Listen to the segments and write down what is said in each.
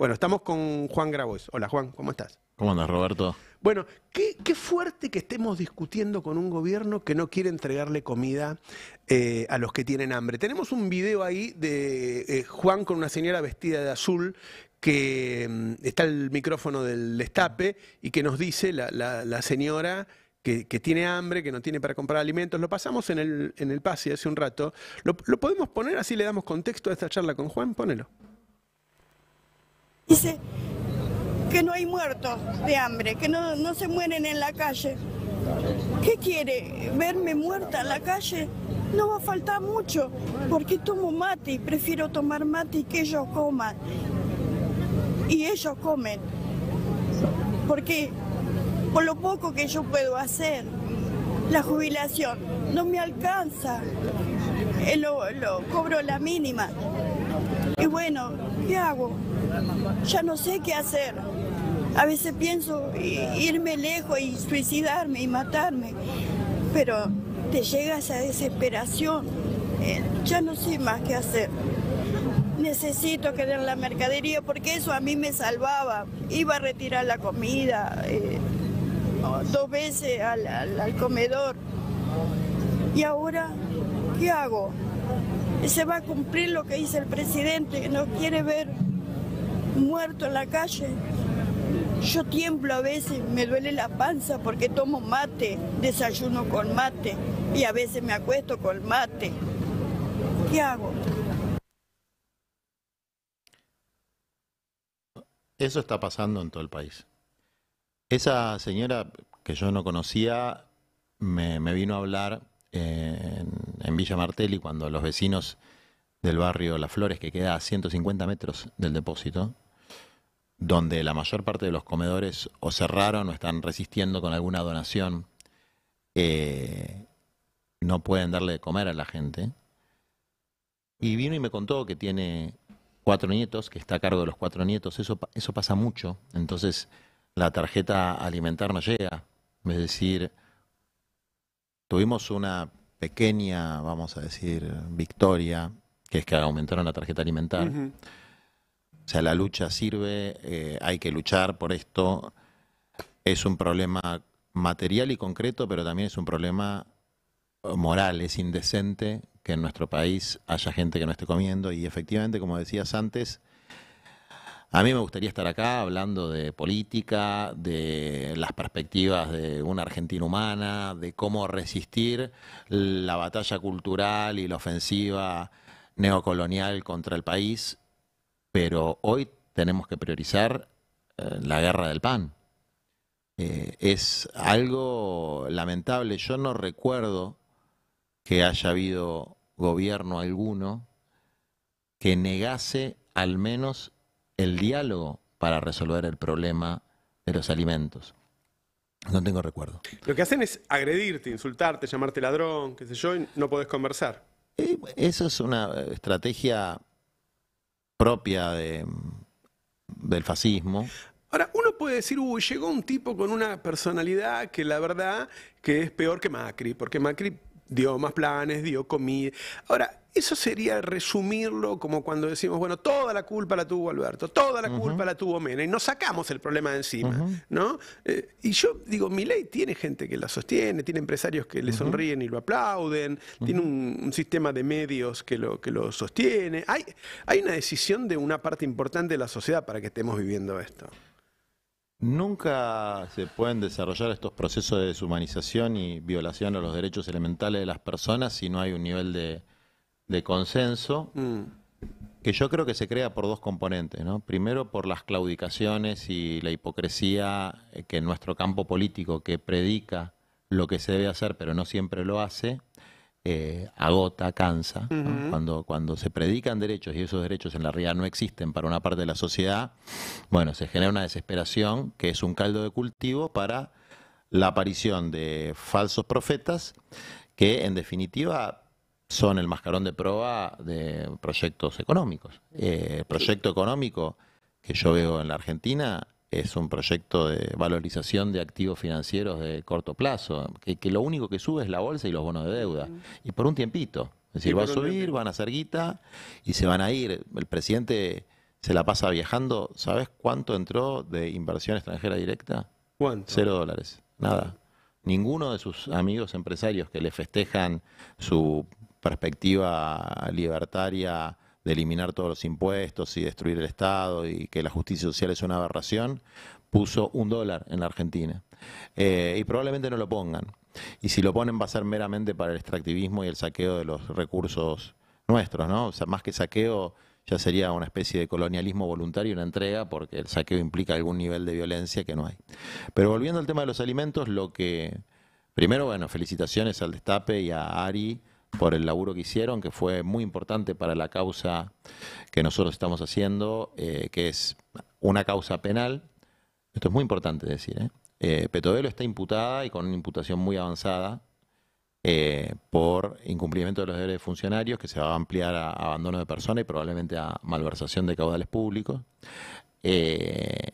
Bueno, estamos con Juan Grabois. Hola Juan, ¿cómo estás? ¿Cómo andas, Roberto? Bueno, qué, fuerte que estemos discutiendo con un gobierno que no quiere entregarle comida eh, a los que tienen hambre. Tenemos un video ahí de eh, Juan con una señora vestida de azul que mm, está el micrófono del estape y que nos dice la, señora que, tiene hambre, que no tiene para comprar alimentos. Lo pasamos en el, en el pase hace un rato. Lo, lo podemos poner así, le damos contexto a esta charla con Juan, ponelo. Dice que no hay muertos de hambre, que no, se mueren en la calle. ¿Qué quiere? ¿Verme muerta en la calle? No va a faltar mucho, porque tomo mate y prefiero tomar mate y que ellos coman. Y ellos comen. Porque por lo poco que yo puedo hacer, la jubilación no me alcanza. Eh, lo, lo cobro la mínima. Y bueno, ¿qué hago? Ya no sé qué hacer. A veces pienso irme lejos y suicidarme y matarme, pero te llega esa desesperación. Eh, ya no sé más qué hacer. Necesito querer la mercadería porque eso a mí me salvaba. Iba a retirar la comida eh, dos veces al comedor. Y ahora, ¿qué hago? se va a cumplir lo que dice el presidente, que no quiere ver muerto en la calle. Yo tiemblo a veces, me duele la panza porque tomo mate, desayuno con mate y a veces me acuesto con mate. ¿Qué hago? Eso está pasando en todo el país. Esa señora que yo no conocía me vino a hablar en, Villa Martelli cuando los vecinos del barrio Las Flores, que queda a 150 metros del depósito, donde la mayor parte de los comedores o cerraron o están resistiendo con alguna donación, eh, no pueden darle de comer a la gente. Y vino y me contó que tiene cuatro nietos, que está a cargo de los cuatro nietos, eso, eso pasa mucho, entonces la tarjeta alimentar no llega, es decir, Tuvimos una pequeña, vamos a decir, victoria, que es que aumentaron la tarjeta alimentar. O sea, la lucha sirve, eh, hay que luchar por esto. Es un problema material y concreto, pero también es un problema eh, moral, es indecente que en nuestro país haya gente que no esté comiendo y efectivamente, como decías antes, a mí me gustaría estar acá hablando de política, de las perspectivas de una Argentina humana, de cómo resistir la batalla cultural y la ofensiva neocolonial contra el país, pero hoy tenemos que priorizar eh, la guerra del pan. Eh, es algo lamentable. Yo no recuerdo que haya habido gobierno alguno que negase al menos el diálogo para resolver el problema de los alimentos. No tengo recuerdo. Lo que hacen es agredirte, insultarte, llamarte ladrón, qué sé yo, y no podés conversar. Eso es una eh, estrategia propia del fascismo. Ahora, uno puede decir, uy, llegó un tipo con una personalidad que la verdad que es peor que Macri, porque Macri dio más planes, dio comida. Ahora, eso sería resumirlo como cuando decimos, bueno, toda la culpa la tuvo Alberto, toda la culpa la tuvo Mena, y nos sacamos el problema de encima, ¿no? Eh, y yo digo, mi ley tiene gente que la sostiene, tiene empresarios que le sonríen y lo aplauden, tiene un, un, sistema de medios que lo, que lo sostiene. Hay, hay una decisión de una parte importante de la sociedad para que estemos viviendo esto. Nunca se pueden desarrollar estos procesos de deshumanización y violación a los derechos elementales de las personas si no hay un nivel de, de consenso, mm. que yo creo que se crea por dos componentes. ¿no? Primero, por las claudicaciones y la hipocresía que en nuestro campo político, que predica lo que se debe hacer, pero no siempre lo hace, eh, agota, cansa. cuando, cuando se predican derechos y esos derechos en la realidad no existen para una parte de la sociedad, bueno, se genera una desesperación que es un caldo de cultivo para la aparición de falsos profetas que en definitiva son el mascarón de prueba de proyectos económicos. el eh, proyecto económico que yo veo en la Argentina es un proyecto de valorización de activos financieros de corto plazo, que, lo único que sube es la bolsa y los bonos de deuda, y por un tiempito. Es decir, va a subir, van a hacer guita y se van a ir. El presidente se la pasa viajando. ¿Sabes cuánto entró de inversión extranjera directa? ¿Cuánto? Cero dólares, nada. Ninguno de sus amigos empresarios que le festejan su perspectiva libertaria de eliminar todos los impuestos y destruir el Estado y que la justicia social es una aberración, puso un dólar en la Argentina. Eh, y probablemente no lo pongan. Y si lo ponen va a ser meramente para el extractivismo y el saqueo de los recursos nuestros, ¿no? O sea, más que saqueo ya sería una especie de colonialismo voluntario, una entrega, porque el saqueo implica algún nivel de violencia que no hay. Pero volviendo al tema de los alimentos, lo que... Primero, bueno, felicitaciones al Destape y a Ari por el laburo que hicieron, que fue muy importante para la causa que nosotros estamos haciendo, eh, que es una causa penal. Esto es muy importante decir. ¿eh? Eh, Petodelo está imputada y con una imputación muy avanzada por incumplimiento de los deberes de funcionarios, que se va a ampliar a abandono de personas y probablemente a malversación de caudales públicos. y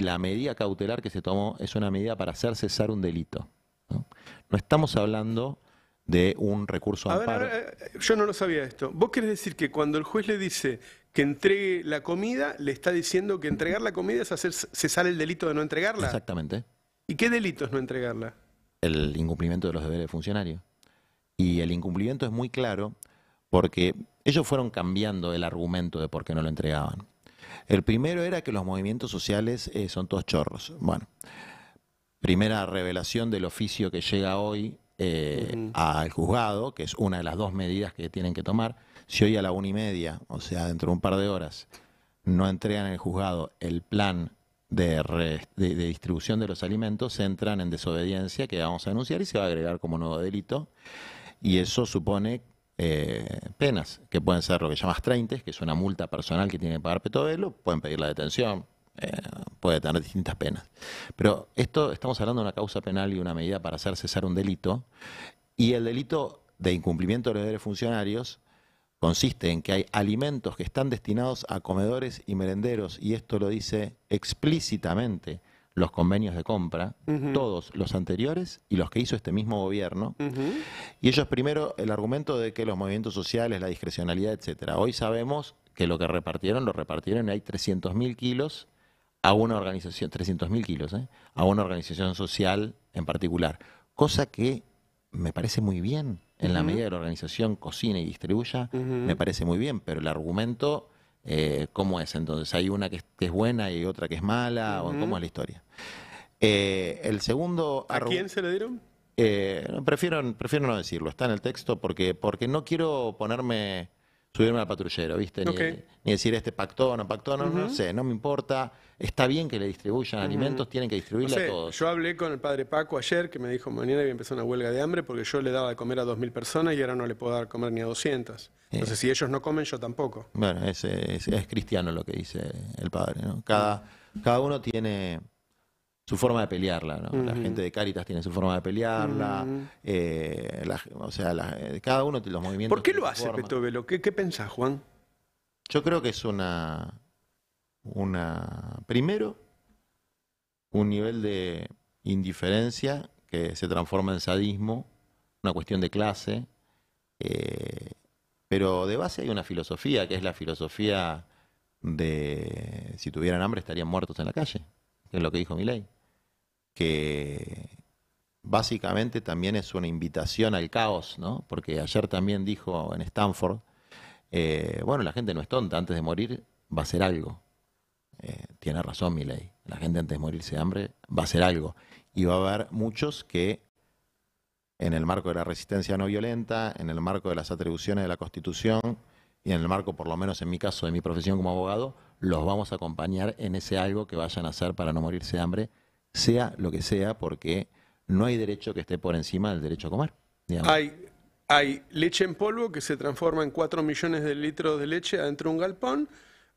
la medida cautelar que se tomó es una medida para hacer cesar un delito. no estamos hablando de un recurso amparo. Eh, eh, yo no lo sabía esto. ¿Vos querés decir que cuando el juez le dice que entregue la comida, le está diciendo que entregar la comida es hacer, se sale el delito de no entregarla? Exactamente. ¿Y qué delito es no entregarla? El incumplimiento de los deberes de funcionario. Y el incumplimiento es muy claro porque ellos fueron cambiando el argumento de por qué no lo entregaban. El primero era que los movimientos sociales eh, son todos chorros. Bueno, primera revelación del oficio que llega hoy eh, al juzgado, que es una de las dos medidas que tienen que tomar. Si hoy a la una y media, o sea, dentro de un par de horas, no entregan en el juzgado el plan de, distribución de los alimentos, entran en desobediencia, que vamos a denunciar y se va a agregar como nuevo delito. Y eso supone eh, penas, que pueden ser lo que llamas 30, que es una multa personal que tiene que pagar Petovelo, pueden pedir la detención, eh, puede tener distintas penas. Pero esto estamos hablando de una causa penal y una medida para hacer cesar un delito. Y el delito de incumplimiento de los deberes funcionarios consiste en que hay alimentos que están destinados a comedores y merenderos, y esto lo dice explícitamente los convenios de compra, todos los anteriores y los que hizo este mismo gobierno. Y ellos primero el argumento de que los movimientos sociales, la discrecionalidad, etcétera. Hoy sabemos que lo que repartieron, lo repartieron y hay 300.000 kilos a una organización, 300.000 kilos, ¿eh? a una organización social en particular. Cosa que me parece muy bien, en la medida que la organización cocina y distribuya, me parece muy bien, pero el argumento, eh, ¿cómo es? Entonces, hay una que es, buena y otra que es mala, o ¿cómo es la historia? Eh, el segundo... ¿A quién se le dieron? prefiero, prefiero no decirlo, está en el texto porque, porque no quiero ponerme subirme al patrullero, ¿viste? Ni, decir este pactó no pactó, no, no sé, no me importa. Está bien que le distribuyan alimentos, tienen que distribuirle a todos. Yo hablé con el padre Paco ayer que me dijo, mañana voy a empezar una huelga de hambre porque yo le daba de comer a 2.000 personas y ahora no le puedo dar comer ni a 200. Entonces, si ellos no comen, yo tampoco. Bueno, es, es, cristiano lo que dice el padre, Cada, cada uno tiene su forma de pelearla, La gente de Cáritas tiene su forma de pelearla, eh, o sea, eh, cada uno tiene los movimientos. ¿Por qué lo hace Petovelo? ¿Qué, ¿Qué pensás, Juan? Yo creo que es una, una, primero, un nivel de indiferencia que se transforma en sadismo, una cuestión de clase, eh, pero de base hay una filosofía, que es la filosofía de si tuvieran hambre estarían muertos en la calle, que es lo que dijo ley que básicamente también es una invitación al caos, ¿no? Porque ayer también dijo en Stanford, eh, bueno, la gente no es tonta, antes de morir va a hacer algo. Eh, tiene razón mi ley, la gente antes de morirse de hambre va a hacer algo. Y va a haber muchos que, en el marco de la resistencia no violenta, en el marco de las atribuciones de la Constitución y en el marco, por lo menos en mi caso, de mi profesión como abogado, los vamos a acompañar en ese algo que vayan a hacer para no morirse de hambre sea lo que sea, porque no hay derecho que esté por encima del derecho a comer. Hay, hay leche en polvo que se transforma en 4 millones de litros de leche adentro de un galpón.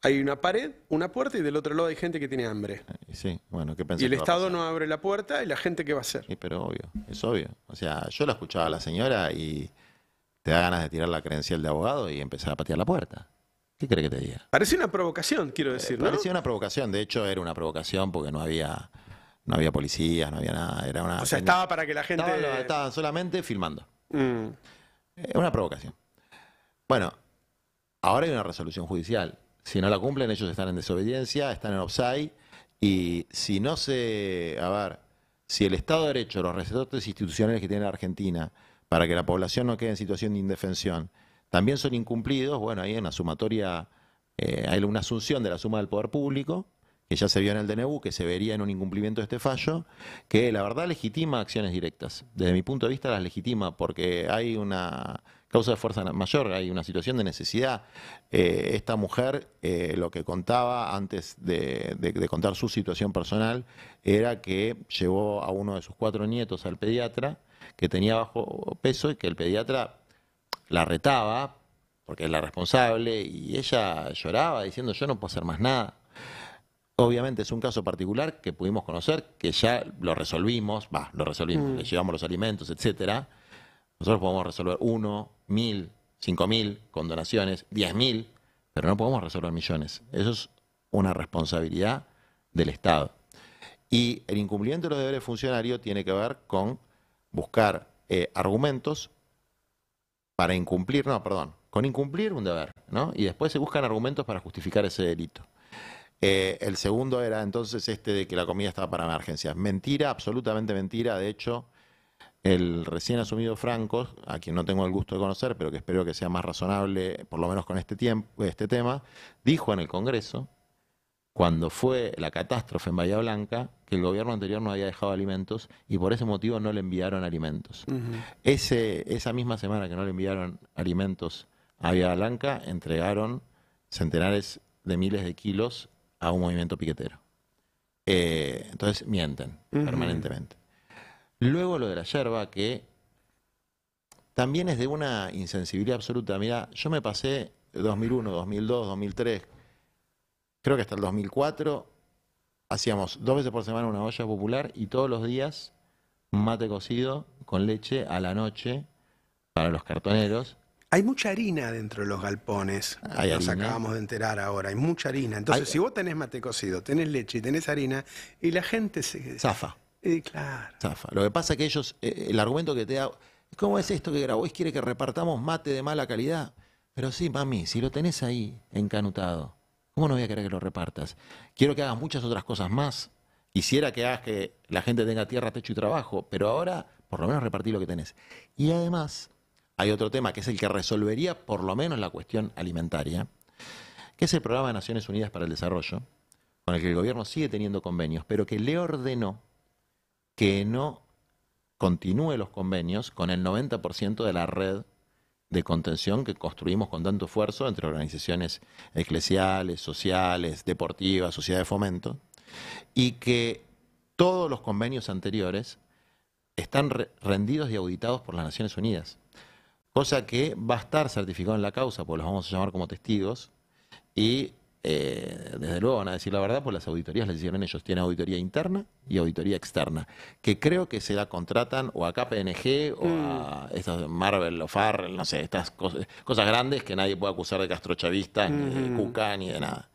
Hay una pared, una puerta y del otro lado hay gente que tiene hambre. Eh, sí, bueno, ¿qué Y el Estado no abre la puerta y la gente qué va a hacer. Sí, pero obvio, es obvio. O sea, yo la escuchaba a la señora y te da ganas de tirar la credencial de abogado y empezar a patear la puerta. ¿Qué crees que te diga? Parecía una provocación, quiero eh, decir, ¿no? Parecía una provocación, de hecho era una provocación porque no había no había policías, no había nada. Era una, o sea, estaba para que la gente. Estaban, no, solamente filmando. Mm. Eh, una provocación. Bueno, ahora hay una resolución judicial. Si no la cumplen, ellos están en desobediencia, están en offside. Y si no se. A ver, si el Estado de Derecho, los resortes institucionales que tiene la Argentina, para que la población no quede en situación de indefensión, también son incumplidos, bueno, hay la sumatoria, eh, hay una asunción de la suma del poder público que ya se vio en el DNU, que se vería en un incumplimiento de este fallo, que la verdad legitima acciones directas. Desde mi punto de vista las legitima porque hay una causa de fuerza mayor, hay una situación de necesidad. Eh, esta mujer eh, lo que contaba antes de, contar su situación personal era que llevó a uno de sus cuatro nietos al pediatra, que tenía bajo peso y que el pediatra la retaba, porque es la responsable, y ella lloraba diciendo yo no puedo hacer más nada. Obviamente es un caso particular que pudimos conocer, que ya lo resolvimos, va, lo resolvimos, mm. le llevamos los alimentos, etcétera. Nosotros podemos resolver uno, mil, cinco mil con donaciones, diez mil, pero no podemos resolver millones. Eso es una responsabilidad del Estado. Y el incumplimiento de los deberes funcionarios tiene que ver con buscar eh, argumentos para incumplir, no, perdón, con incumplir un deber, ¿no? Y después se buscan argumentos para justificar ese delito. Eh, el segundo era entonces este de que la comida estaba para emergencias. Mentira, absolutamente mentira. De hecho, el recién asumido Franco, a quien no tengo el gusto de conocer, pero que espero que sea más razonable, por lo menos con este, tiempo, este tema, dijo en el Congreso, cuando fue la catástrofe en Bahía Blanca, que el gobierno anterior no había dejado alimentos y por ese motivo no le enviaron alimentos. esa misma semana que no le enviaron alimentos a Bahía Blanca, entregaron centenares de miles de kilos a un movimiento piquetero. Eh, entonces mienten permanentemente. Luego lo de la yerba, que también es de una insensibilidad absoluta. Mira, yo me pasé 2001, 2002, 2003, creo que hasta el 2004, hacíamos dos veces por semana una olla popular y todos los días mate cocido con leche a la noche para los cartoneros hay mucha harina dentro de los galpones. nos acabamos de enterar ahora. Hay mucha harina. Entonces, si vos tenés mate cocido, tenés leche y tenés harina, y la gente se. Zafa. Eh, claro. Zafa. Lo que pasa es que ellos, eh, eh, el argumento que te da. ¿Cómo es esto que Grabois quiere que repartamos mate de mala calidad? Pero sí, mami, si lo tenés ahí, encanutado, ¿cómo no voy a querer que lo repartas? Quiero que hagas muchas otras cosas más. Quisiera que hagas que la gente tenga tierra, techo y trabajo, pero ahora, por lo menos, repartí lo que tenés. Y además hay otro tema que es el que resolvería por lo menos la cuestión alimentaria, que es el programa de Naciones Unidas para el Desarrollo, con el que el gobierno sigue teniendo convenios, pero que le ordenó que no continúe los convenios con el 90% de la red de contención que construimos con tanto esfuerzo entre organizaciones eclesiales, sociales, deportivas, sociedad de fomento, y que todos los convenios anteriores están rendidos y auditados por las Naciones Unidas cosa que va a estar certificado en la causa, pues los vamos a llamar como testigos, y eh, desde luego van a decir la verdad, pues las auditorías les hicieron ellos, tienen auditoría interna y auditoría externa, que creo que se la contratan o a KPNG o a mm. estas Marvel o Farrell, no sé, estas cosas, grandes que nadie puede acusar de castrochavista, ni de mm. Cuca, ni de nada.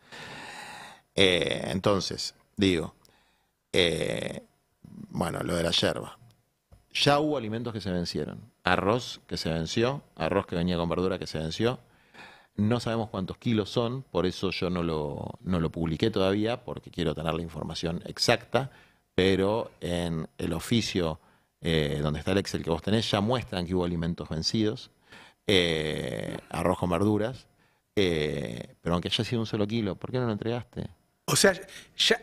Eh, entonces, digo, eh, bueno, lo de la yerba. Ya hubo alimentos que se vencieron arroz que se venció, arroz que venía con verdura que se venció. No sabemos cuántos kilos son, por eso yo no lo, publiqué todavía, porque quiero tener la información exacta, pero en el oficio eh, donde está el Excel que vos tenés ya muestran que hubo alimentos vencidos, eh, arroz con verduras, eh, pero aunque haya sido un solo kilo, ¿por qué no lo entregaste? O sea,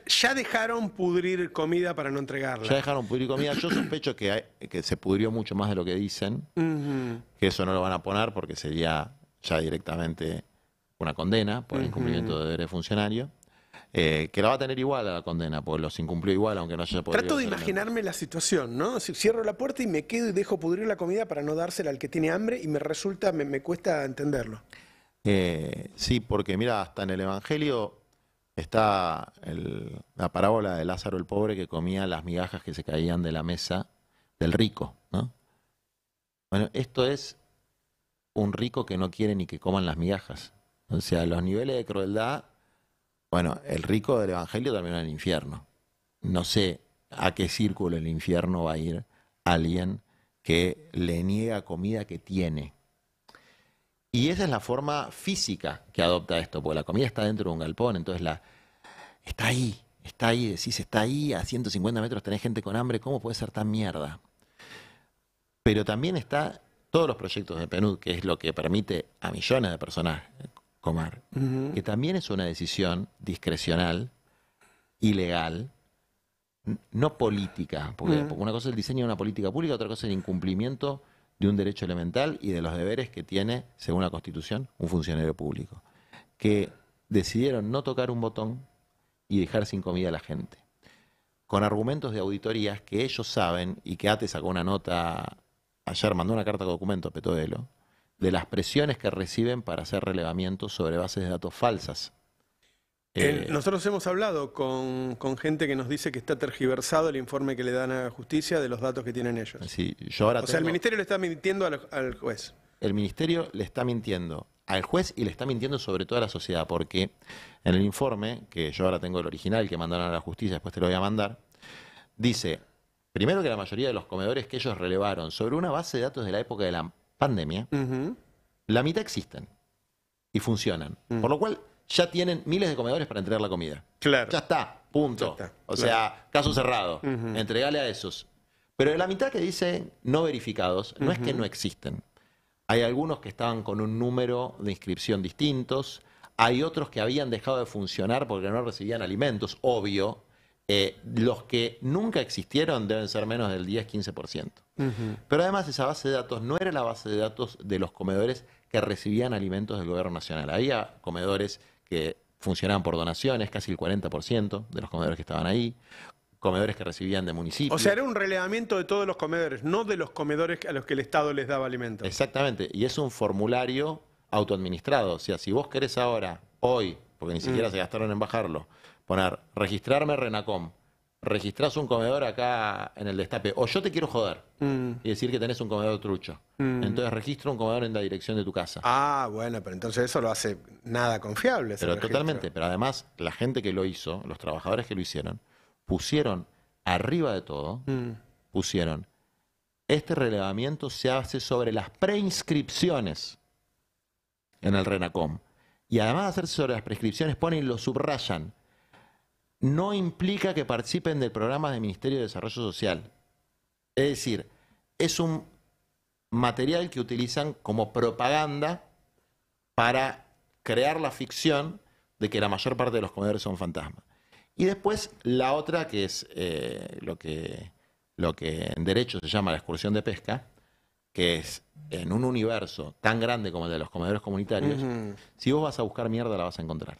ya, dejaron pudrir comida para no entregarla. Ya dejaron pudrir comida. Yo sospecho que, se pudrió mucho más de lo que dicen, que eso no lo van a poner porque sería ya directamente una condena por incumplimiento de deber de funcionario. Eh, que la va a tener igual a la condena, porque los incumplió igual, aunque no haya podido. Trato de imaginarme la situación, ¿no? Cierro la puerta y me quedo y dejo pudrir la comida para no dársela al que tiene hambre y me resulta, me, cuesta entenderlo. Eh, sí, porque mira, hasta en el Evangelio Está la parábola de Lázaro el pobre que comía las migajas que se caían de la mesa del rico, ¿no? Bueno, esto es un rico que no quiere ni que coman las migajas. O sea, los niveles de crueldad, bueno, el rico del Evangelio también en el infierno. No sé a qué círculo el infierno va a ir alguien que le niega comida que tiene. Y esa es la forma física que adopta esto, porque la comida está dentro de un galpón, entonces la, está ahí, está ahí, decís, está ahí, a 150 metros tenés gente con hambre, ¿cómo puede ser tan mierda? Pero también está todos los proyectos de PNUD, que es lo que permite a millones de personas comer, que también es una decisión discrecional, ilegal, no política, porque, porque, una cosa es el diseño de una política pública, otra cosa es el incumplimiento de un derecho elemental y de los deberes que tiene, según la Constitución, un funcionario público, que decidieron no tocar un botón y dejar sin comida a la gente, con argumentos de auditorías que ellos saben y que ATE sacó una nota ayer, mandó una carta de documento a Petodelo, de las presiones que reciben para hacer relevamientos sobre bases de datos falsas eh, nosotros hemos hablado con, gente que nos dice que está tergiversado el informe que le dan a la justicia de los datos que tienen ellos. Sí, yo ahora o sea, el ministerio le está mintiendo al, juez. El ministerio le está mintiendo al juez y le está mintiendo sobre toda la sociedad, porque en el informe, que yo ahora tengo el original que mandaron a la justicia, después te lo voy a mandar, dice, primero que la mayoría de los comedores que ellos relevaron sobre una base de datos de la época de la pandemia, la mitad existen y funcionan. Mm. Por lo cual ya tienen miles de comedores para entregar la comida. Claro. Ya está, punto. o sea, caso cerrado. Entregale a esos. Pero la mitad que dice no verificados no es que no existen. Hay algunos que estaban con un número de inscripción distintos. Hay otros que habían dejado de funcionar porque no recibían alimentos, obvio. Eh, los que nunca existieron deben ser menos del 10-15%. Pero además esa base de datos no era la base de datos de los comedores que recibían alimentos del gobierno nacional. Había comedores que funcionaban por donaciones, casi el 40% de los comedores que estaban ahí, comedores que recibían de municipios. O sea, era un relevamiento de todos los comedores, no de los comedores a los que el Estado les daba alimentos. Exactamente, y es un formulario autoadministrado. O sea, si vos querés ahora, hoy, porque ni siquiera mm. se gastaron en bajarlo, poner registrarme Renacom Registras un comedor acá en el destape, o yo te quiero joder mm. y decir que tenés un comedor trucho. Mm. Entonces registro un comedor en la dirección de tu casa. Ah, bueno, pero entonces eso lo hace nada confiable. Pero totalmente, pero además la gente que lo hizo, los trabajadores que lo hicieron, pusieron arriba de todo, mm. pusieron, este relevamiento se hace sobre las preinscripciones en el RENACOM. Y además de hacerse sobre las prescripciones, ponen y lo subrayan no implica que participen del programa del Ministerio de Desarrollo Social. Es decir, es un material que utilizan como propaganda para crear la ficción de que la mayor parte de los comedores son fantasmas. Y después la otra, que es eh, lo, que, lo que en derecho se llama la excursión de pesca, que es en un universo tan grande como el de los comedores comunitarios, si vos vas a buscar mierda la vas a encontrar.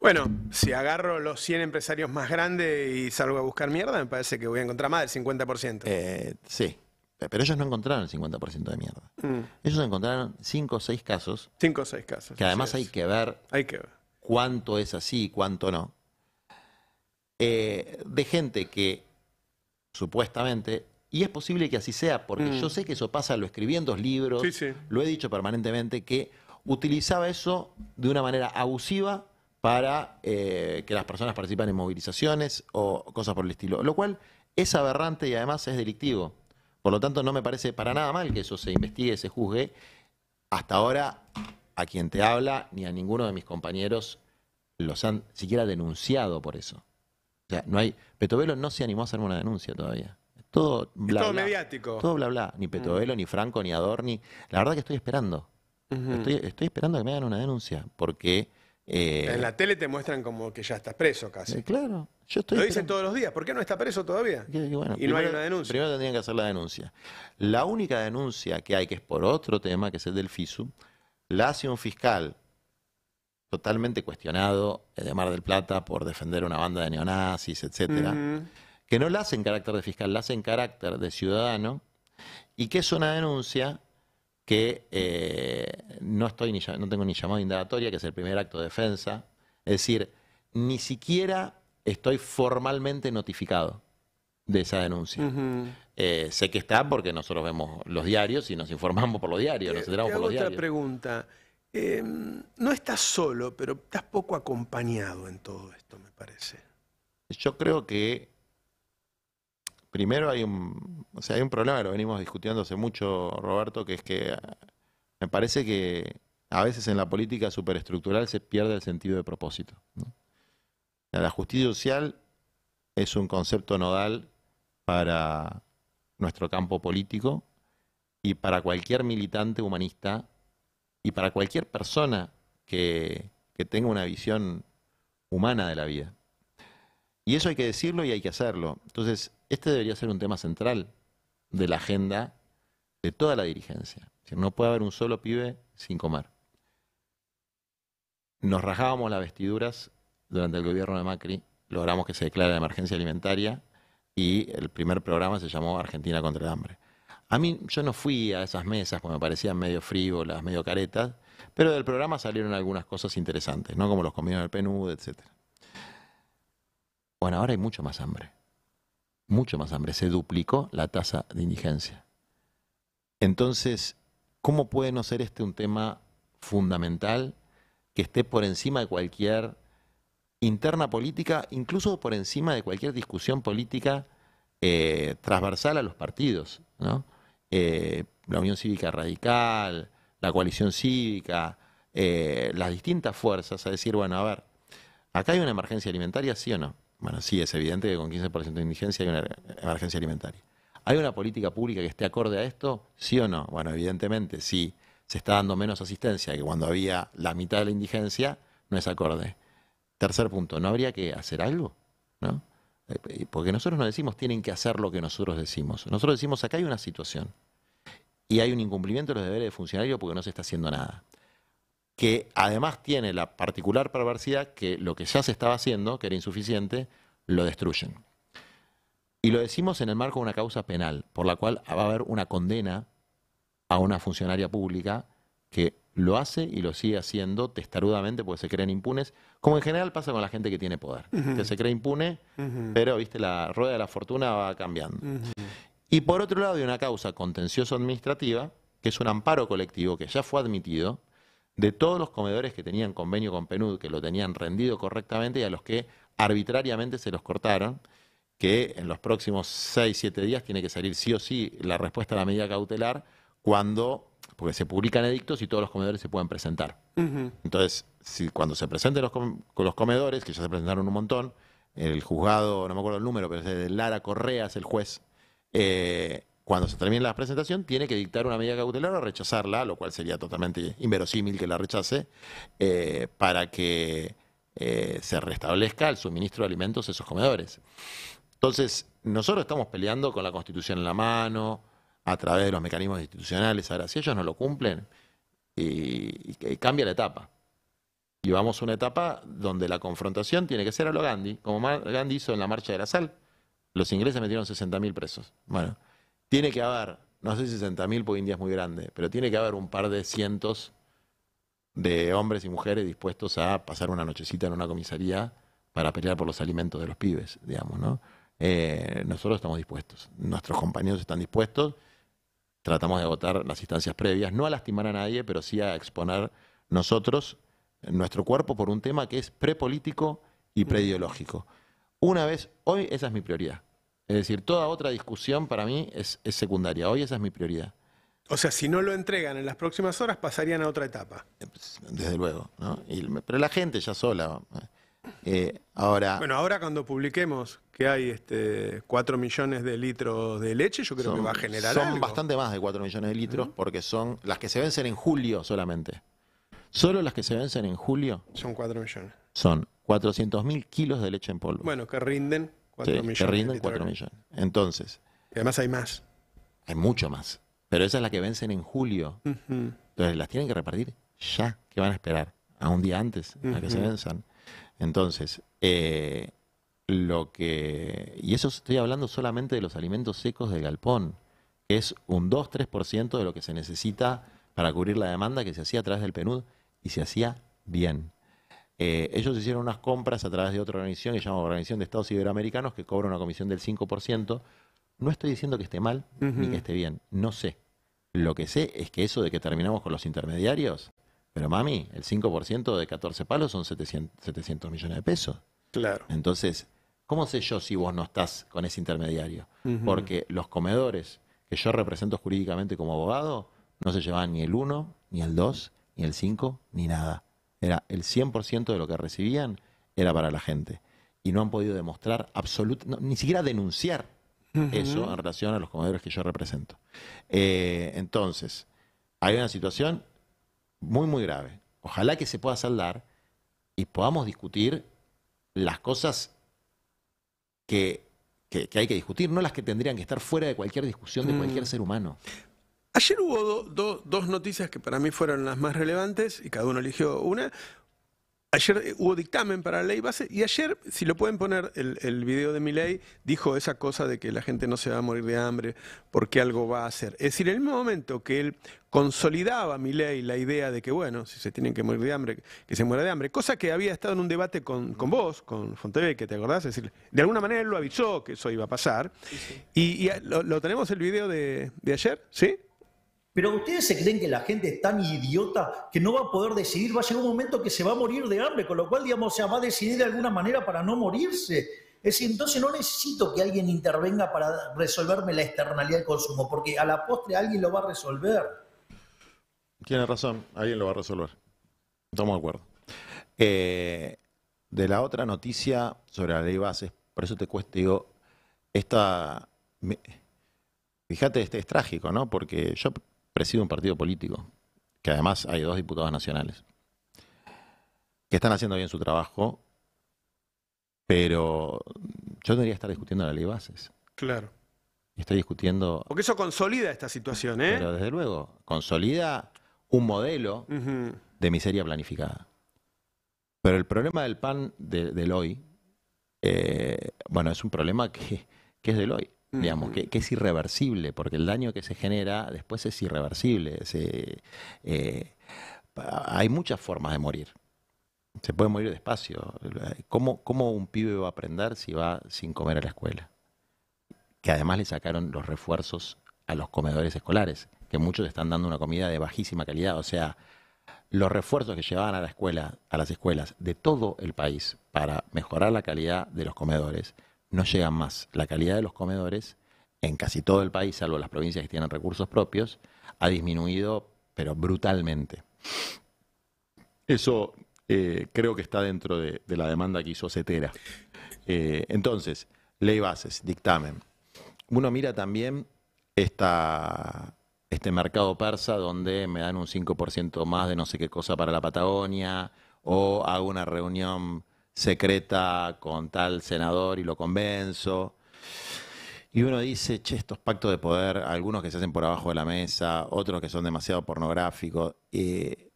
Bueno, si agarro los 100 empresarios más grandes y salgo a buscar mierda, me parece que voy a encontrar más del 50%. Eh, sí, pero ellos no encontraron el 50% de mierda. Mm. Ellos encontraron 5 o 6 casos. 5 o 6 casos. Que además hay que, ver hay que cuánto es así y cuánto no. Eh, de gente que supuestamente, y es posible que así sea, porque mm. yo sé que eso pasa, lo escribí en dos libros, lo he dicho permanentemente, que utilizaba eso de una manera abusiva para eh, que las personas participen en movilizaciones o cosas por el estilo. Lo cual es aberrante y además es delictivo. Por lo tanto, no me parece para nada mal que eso se investigue, se juzgue. Hasta ahora, a quien te habla ni a ninguno de mis compañeros los han siquiera denunciado por eso. O sea, no hay. Petovelo no se animó a hacerme una denuncia todavía. Todo bla, todo mediático. Todo bla bla. Ni mm. Petovelo, ni Franco, ni Adorni. La verdad que estoy esperando. estoy, estoy esperando que me hagan una denuncia. Porque eh, en la tele te muestran como que ya estás preso casi. Eh, claro, yo estoy. Lo dicen todos los días. ¿Por qué no está preso todavía? y no hay una denuncia. Primero tendrían que hacer la denuncia. La única denuncia que hay, que es por otro tema, que es el del FISU, la hace un fiscal totalmente cuestionado eh, de Mar del Plata por defender una banda de neonazis, etcétera, que no la hace en carácter de fiscal, la hace en carácter de ciudadano, y que es una denuncia que eh, no, estoy ni, no tengo ni llamado indagatoria, que es el primer acto de defensa. Es decir, ni siquiera estoy formalmente notificado de esa denuncia. Eh, sé que está porque nosotros vemos los diarios y nos informamos por los diarios, nos eh, enteramos por los diarios. otra pregunta. Em, no estás solo, pero estás poco acompañado en todo esto, me parece. Yo creo que primero hay un, o sea, hay un problema que lo venimos discutiendo hace mucho, Roberto, que es que me parece que a veces en la política superestructural se pierde el sentido de propósito. La justicia social es un concepto nodal para nuestro campo político y para cualquier militante humanista y para cualquier persona que, que tenga una visión humana de la vida. Y eso hay que decirlo y hay que hacerlo. Entonces, este debería ser un tema central de la agenda de toda la dirigencia. no puede haber un solo pibe sin comer. Nos rajábamos las vestiduras durante el gobierno de Macri, logramos que se declare la emergencia alimentaria y el primer programa se llamó Argentina contra el hambre. A mí yo no fui a esas mesas porque me parecían medio frívolas, medio caretas, pero del programa salieron algunas cosas interesantes, ¿no? Como los comidos del PNUD, etc. Bueno, ahora hay mucho más hambre mucho más hambre, se duplicó la tasa de indigencia. Entonces, ¿cómo puede no ser este un tema fundamental que esté por encima de cualquier interna política, incluso por encima de cualquier discusión política eh, transversal a los partidos? ¿no? Eh, la Unión Cívica Radical, la coalición cívica, eh, las distintas fuerzas, a decir, bueno, a ver, ¿acá hay una emergencia alimentaria, sí o no? Bueno, sí, es evidente que con 15% de indigencia hay una emergencia alimentaria. ¿Hay una política pública que esté acorde a esto? ¿Sí o no? Bueno, evidentemente, sí. Se está dando menos asistencia que cuando había la mitad de la indigencia, no es acorde. Tercer punto, ¿no habría que hacer algo? ¿No? Eh, porque nosotros no decimos tienen que hacer lo que nosotros decimos. Nosotros decimos acá hay una situación y hay un incumplimiento de los deberes de funcionario porque no se está haciendo nada que además tiene la particular perversidad que lo que ya se estaba haciendo, que era insuficiente, lo destruyen. Y lo decimos en el marco de una causa penal, por la cual va a haber una condena a una funcionaria pública que lo hace y lo sigue haciendo testarudamente porque se creen impunes, como en general pasa con la gente que tiene poder, que se cree impune, pero viste la rueda de la fortuna va cambiando. Y por otro lado hay una causa contencioso administrativa, que es un amparo colectivo que ya fue admitido, de todos los comedores que tenían convenio con Penud que lo tenían rendido correctamente y a los que arbitrariamente se los cortaron, que en los próximos 6, 7 días tiene que salir sí o sí la respuesta a la medida cautelar cuando, porque se publican edictos y todos los comedores se pueden presentar. Entonces, si, cuando se presenten los, los comedores, que ya se presentaron un montón, el juzgado, no me acuerdo el número, pero es de Lara Correa, es el juez, eh, cuando se termine la presentación, tiene que dictar una medida cautelar o rechazarla, lo cual sería totalmente inverosímil que la rechace, eh, para que eh, se restablezca el suministro de alimentos a esos comedores. Entonces, nosotros estamos peleando con la Constitución en la mano, a través de los mecanismos institucionales. Ahora, si ellos no lo cumplen, y, cambia la etapa. Y vamos una etapa donde la confrontación tiene que ser a lo Gandhi, como Gandhi hizo en la Marcha de la Sal. Los ingleses metieron 60.000 presos. Bueno, tiene que haber, no sé si 60.000 porque India es muy grande, pero tiene que haber un par de cientos de hombres y mujeres dispuestos a pasar una nochecita en una comisaría para pelear por los alimentos de los pibes, digamos, ¿no? Eh, nosotros estamos dispuestos, nuestros compañeros están dispuestos, tratamos de agotar las instancias previas, no a lastimar a nadie, pero sí a exponer nosotros nuestro cuerpo por un tema que es prepolítico y preideológico. Una vez, hoy esa es mi prioridad. Es decir, toda otra discusión para mí es, secundaria. Hoy esa es mi prioridad. O sea, si no lo entregan en las próximas horas, pasarían a otra etapa. Eh, pues, desde luego, ¿no? pero la gente ya sola. Eh, ahora. Bueno, ahora cuando publiquemos que hay este, 4 millones de litros de leche, yo creo que va a generar. Son bastante más de 4 millones de litros porque son las que se vencen en julio solamente. Solo las que se vencen en julio. Son 4 millones. Son 400 mil kilos de leche en polvo. Bueno, que rinden 4 rinden 4 millones. Entonces. Y además hay más. Hay mucho más. Pero esa es la que vencen en julio. Entonces las tienen que repartir ya, que van a esperar a un día antes a que se venzan. Entonces, eh, lo que... Y eso estoy hablando solamente de los alimentos secos de galpón, es un 2-3% de lo que se necesita para cubrir la demanda que se hacía a través del PNUD y se hacía bien. Eh, ellos hicieron unas compras a través de otra organización que se llama Organización de Estados Iberoamericanos, que cobra una comisión del 5%. No estoy diciendo que esté mal ni que esté bien, no sé. Lo que sé es que eso de que terminamos con los intermediarios, pero mami, el 5% de 14 palos son 700, millones de pesos. Claro. Entonces, ¿cómo sé yo si vos no estás con ese intermediario? Porque los comedores que yo represento jurídicamente como abogado no se llevan ni el 1, ni el 2, ni el 5, ni nada. Era el 100% de lo que recibían era para la gente. Y no han podido demostrar absolutamente, ni siquiera denunciar eso en relación a los comedores que yo represento. Eh, entonces, hay una situación muy, muy grave. Ojalá que se pueda saldar y podamos discutir las cosas que, que, hay que discutir, no las que tendrían que estar fuera de cualquier discusión de mm. cualquier ser humano. Ayer hubo dos noticias que para mí fueron las más relevantes y cada uno eligió una. Ayer eh, hubo dictamen para la ley base y ayer, si lo pueden poner, el, video de mi ley dijo esa cosa de que la gente no se va a morir de hambre porque algo va a hacer. Es decir, en el mismo momento que él consolidaba mi ley la idea de que, bueno, si se tienen que morir de hambre, que se muera de hambre, cosa que había estado en un debate con, vos, con Fonteve, que te acordás, es decir, de alguna manera él lo avisó que eso iba a pasar. Y, ah, lo, tenemos el video de ayer, ¿sí? Pero ustedes se creen que la gente es tan idiota que no va a poder decidir, va a llegar un momento que se va a morir de hambre, con lo cual, digamos, se va a decidir de alguna manera para no morirse. Es decir, entonces no necesito que alguien intervenga para resolverme la externalidad del consumo, porque a la postre alguien lo va a resolver. Tiene razón, alguien lo va a resolver. Estamos de acuerdo. Eh, de la otra noticia sobre la ley bases, por eso te cuesta, digo, esta... fíjate, este es trágico, ¿no? Porque yo preside un partido político, que además hay dos diputados nacionales, que están haciendo bien su trabajo, pero yo debería estar discutiendo la ley bases. Claro. Y estoy discutiendo... Porque eso consolida esta situación, ¿eh? Pero desde luego, consolida un modelo de miseria planificada. Pero el problema del pan de, del hoy, eh, bueno, es un problema que, que es del hoy digamos, que, es irreversible, porque el daño que se genera después es irreversible. Eh, hay muchas formas de morir. Se puede morir despacio. ¿Cómo, ¿Cómo un pibe va a aprender si va sin comer a la escuela? Que además le sacaron los refuerzos a los comedores escolares, que muchos están dando una comida de bajísima calidad. O sea, los refuerzos que llevaban a la escuela, a las escuelas de todo el país para mejorar la calidad de los comedores, no llegan más. La calidad de los comedores en casi todo el país, salvo las provincias que tienen recursos propios, ha disminuido, pero brutalmente. Eso eh, creo que está dentro de, la demanda que hizo Cetera. Eh, entonces, ley bases, dictamen. Uno mira también este mercado persa donde me dan un 5% más de no sé qué cosa para la Patagonia o hago una reunión secreta con tal senador y lo convenzo. Y uno dice, che, estos pactos de poder, algunos que se hacen por abajo de la mesa, otros que son demasiado pornográficos, eh,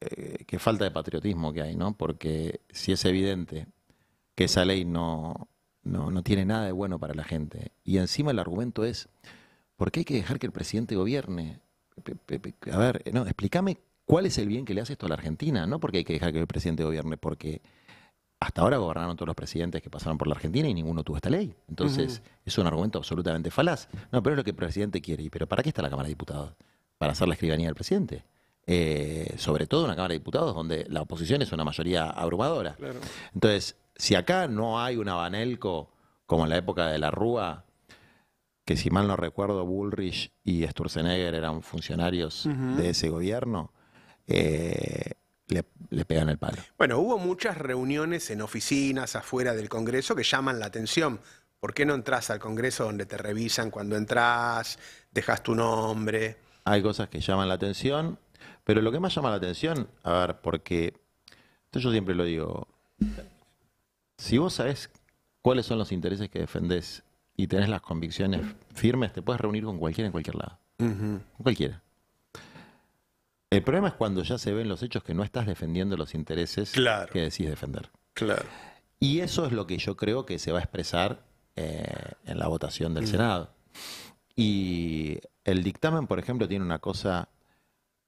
eh, qué falta de patriotismo que hay, ¿no? Porque si es evidente que esa ley no, no, tiene nada de bueno para la gente, y encima el argumento es, ¿por qué hay que dejar que el presidente gobierne? A ver, no, explícame cuál es el bien que le hace esto a la Argentina, no porque hay que dejar que el presidente gobierne, porque hasta ahora gobernaron todos los presidentes que pasaron por la Argentina y ninguno tuvo esta ley. Entonces, es un argumento absolutamente falaz. No, pero es lo que el presidente quiere. ¿Pero para qué está la Cámara de Diputados? Para hacer la escribanía del presidente. Eh, sobre todo en la Cámara de Diputados, donde la oposición es una mayoría abrumadora. Entonces, si acá no hay un abanelco como en la época de la Rúa, que si mal no recuerdo, Bullrich y Sturzenegger eran funcionarios de ese gobierno, eh, le, pegan el palo. Bueno, hubo muchas reuniones en oficinas afuera del Congreso que llaman la atención. ¿Por qué no entras al Congreso donde te revisan cuando entras, dejas tu nombre? Hay cosas que llaman la atención, pero lo que más llama la atención, a ver, porque esto yo siempre lo digo, si vos sabés cuáles son los intereses que defendés y tenés las convicciones firmes, te puedes reunir con cualquiera en cualquier lado. Con cualquiera. El problema es cuando ya se ven los hechos que no estás defendiendo los intereses que decís defender. Claro. Y eso es lo que yo creo que se va a expresar eh, en la votación del mm. Senado. Y el dictamen, por ejemplo, tiene una cosa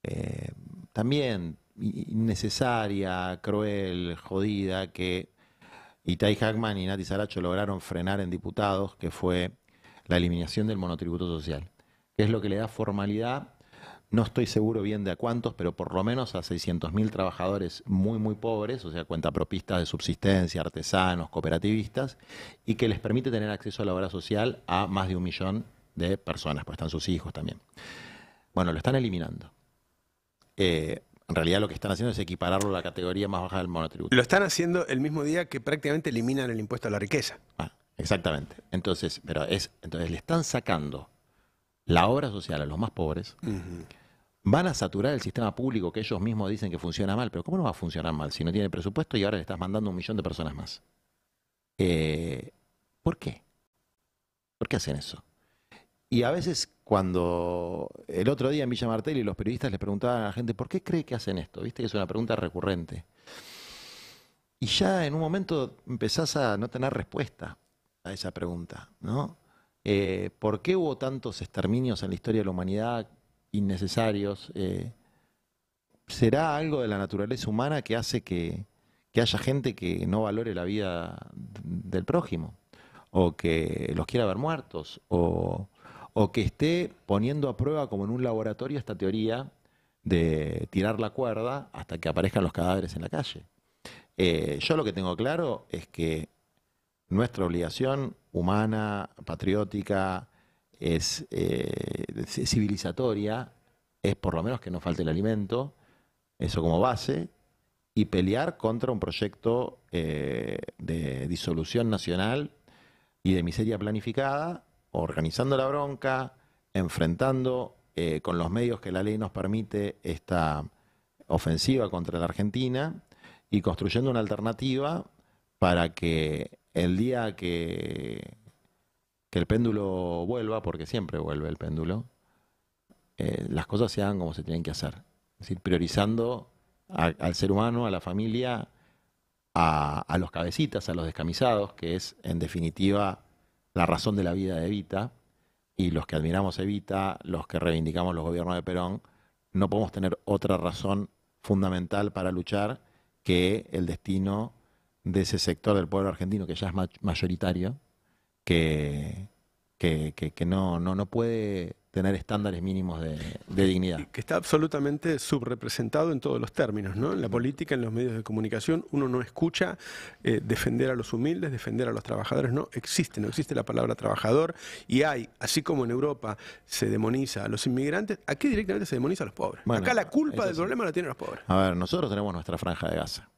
eh, también innecesaria, cruel, jodida, que Itai Hackman y Nati Saracho lograron frenar en diputados, que fue la eliminación del monotributo social, que es lo que le da formalidad no estoy seguro bien de a cuántos, pero por lo menos a 600.000 trabajadores muy, muy pobres, o sea, propistas de subsistencia, artesanos, cooperativistas, y que les permite tener acceso a la obra social a más de un millón de personas, pues están sus hijos también. Bueno, lo están eliminando. Eh, en realidad lo que están haciendo es equipararlo a la categoría más baja del monotributo. Lo están haciendo el mismo día que prácticamente eliminan el impuesto a la riqueza. Ah, exactamente. Entonces, pero es, entonces le están sacando la obra social a los más pobres van a saturar el sistema público que ellos mismos dicen que funciona mal, pero ¿cómo no va a funcionar mal si no tiene presupuesto y ahora le estás mandando un millón de personas más? Eh, ¿Por qué? ¿Por qué hacen eso? Y a veces cuando el otro día en Villa Martelli los periodistas les preguntaban a la gente, ¿por qué cree que hacen esto? Viste que es una pregunta recurrente. Y ya en un momento empezás a no tener respuesta a esa pregunta, ¿no? Eh, ¿Por qué hubo tantos exterminios en la historia de la humanidad innecesarios. Eh, ¿Será algo de la naturaleza humana que hace que, haya gente que no valore la vida del prójimo? ¿O que los quiera ver muertos? O, que esté poniendo a prueba, como en un laboratorio, esta teoría de tirar la cuerda hasta que aparezcan los cadáveres en la calle? Eh, yo lo que tengo claro es que nuestra obligación humana, patriótica, eh, es civilizatoria, es por lo menos que no falte el alimento, eso como base, y pelear contra un proyecto eh, de disolución nacional y de miseria planificada, organizando la bronca, enfrentando eh, con los medios que la ley nos permite esta ofensiva contra la Argentina y construyendo una alternativa para que el día que que el péndulo vuelva, porque siempre vuelve el péndulo, eh, las cosas se hagan como se tienen que hacer. Es decir, priorizando al ser humano, a la familia, a, a, los cabecitas, a los descamisados, que es en definitiva la razón de la vida de Evita, y los que admiramos Evita, los que reivindicamos los gobiernos de Perón, no podemos tener otra razón fundamental para luchar que el destino de ese sector del pueblo argentino que ya es mayoritario, que, no, no, no puede tener estándares mínimos de, dignidad. Que está absolutamente subrepresentado en todos los términos, ¿no? En la política, en los medios de comunicación, uno no escucha eh, defender a los humildes, defender a los trabajadores, no existe, no existe la palabra trabajador y hay, así como en Europa se demoniza a los inmigrantes, aquí directamente se demoniza a los pobres. Acá la culpa del problema la tienen los pobres. A ver, nosotros tenemos nuestra franja de Gaza.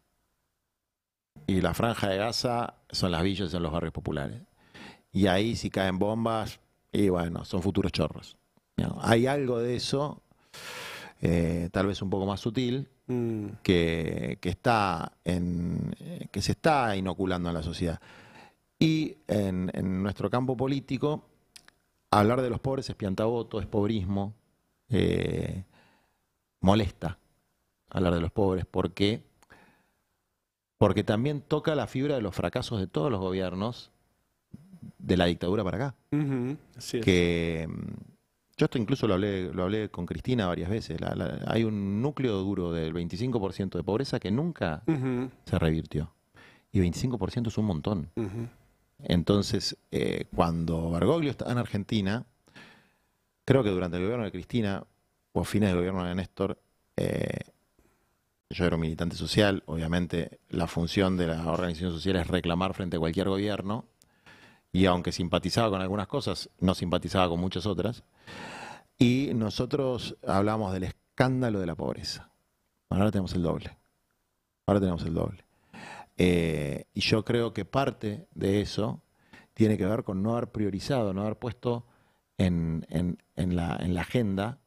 Y la franja de Gaza son las villas y son los barrios populares. Y ahí si caen bombas, y bueno, son futuros chorros. Hay algo de eso, eh, tal vez un poco más sutil, mm. que, está en, eh, que se está inoculando en la sociedad. Y en, nuestro campo político, hablar de los pobres es piantavoto, es pobrismo, eh, molesta hablar de los pobres. porque Porque también toca la fibra de los fracasos de todos los gobiernos de la dictadura para acá. Que mm, yo esto incluso lo hablé, lo hablé con Cristina varias veces. hay un núcleo duro del 25% de pobreza que nunca se revirtió. Y 25% es un montón. Entonces, eh, cuando Bergoglio está en Argentina, creo que durante el gobierno de Cristina o a fines del gobierno de Néstor, eh, yo era un militante social, obviamente la función de la organización social es reclamar frente a cualquier gobierno, y aunque simpatizaba con algunas cosas, no simpatizaba con muchas otras. Y nosotros hablamos del escándalo de la pobreza. ahora tenemos el doble. Ahora tenemos el doble. Eh, y yo creo que parte de eso tiene que ver con no haber priorizado, no haber puesto en la agenda,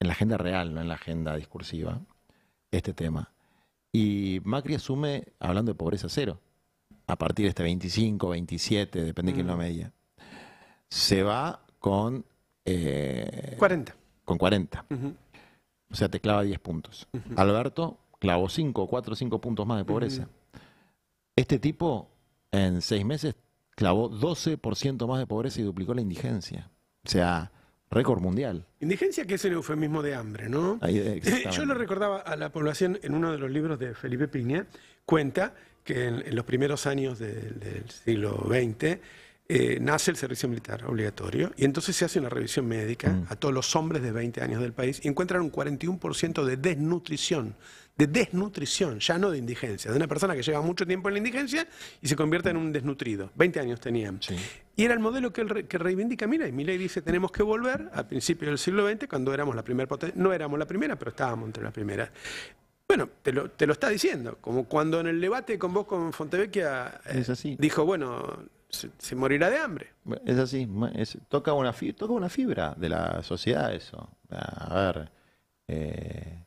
en la agenda real, no en la agenda discursiva, este tema. Y Macri asume hablando de pobreza cero a partir de este 25, 27, depende de quién lo mm. media, se va con... 40. Eh, con 40. O sea, te clava 10 puntos. Alberto clavó 5, 4, 5 puntos más de pobreza. Este tipo en 6 meses clavó 12% más de pobreza y duplicó la indigencia. O sea, récord mundial. Indigencia que es el eufemismo de hambre, ¿no? Yo lo recordaba a la población en uno de los libros de Felipe Piña, cuenta que en, los primeros años del siglo XX eh, nace el servicio militar obligatorio y entonces se hace una revisión médica mm. a todos los hombres de 20 años del país y encuentran un 41% de desnutrición, de desnutrición, ya no de indigencia, de una persona que lleva mucho tiempo en la indigencia y se convierte en un desnutrido. 20 años tenían. Y era el modelo que, reivindica, que reivindica mi y dice, tenemos que volver al principio del siglo XX, cuando éramos la primera potencia, no éramos la primera, pero estábamos entre las primeras. Bueno, te lo, te lo está diciendo. Como cuando en el debate con vos con Fontevecchia eh, es así. dijo, bueno, se, morirá de hambre. Es así, toca, una fibra, toca una fibra de la sociedad eso. A ver, eh,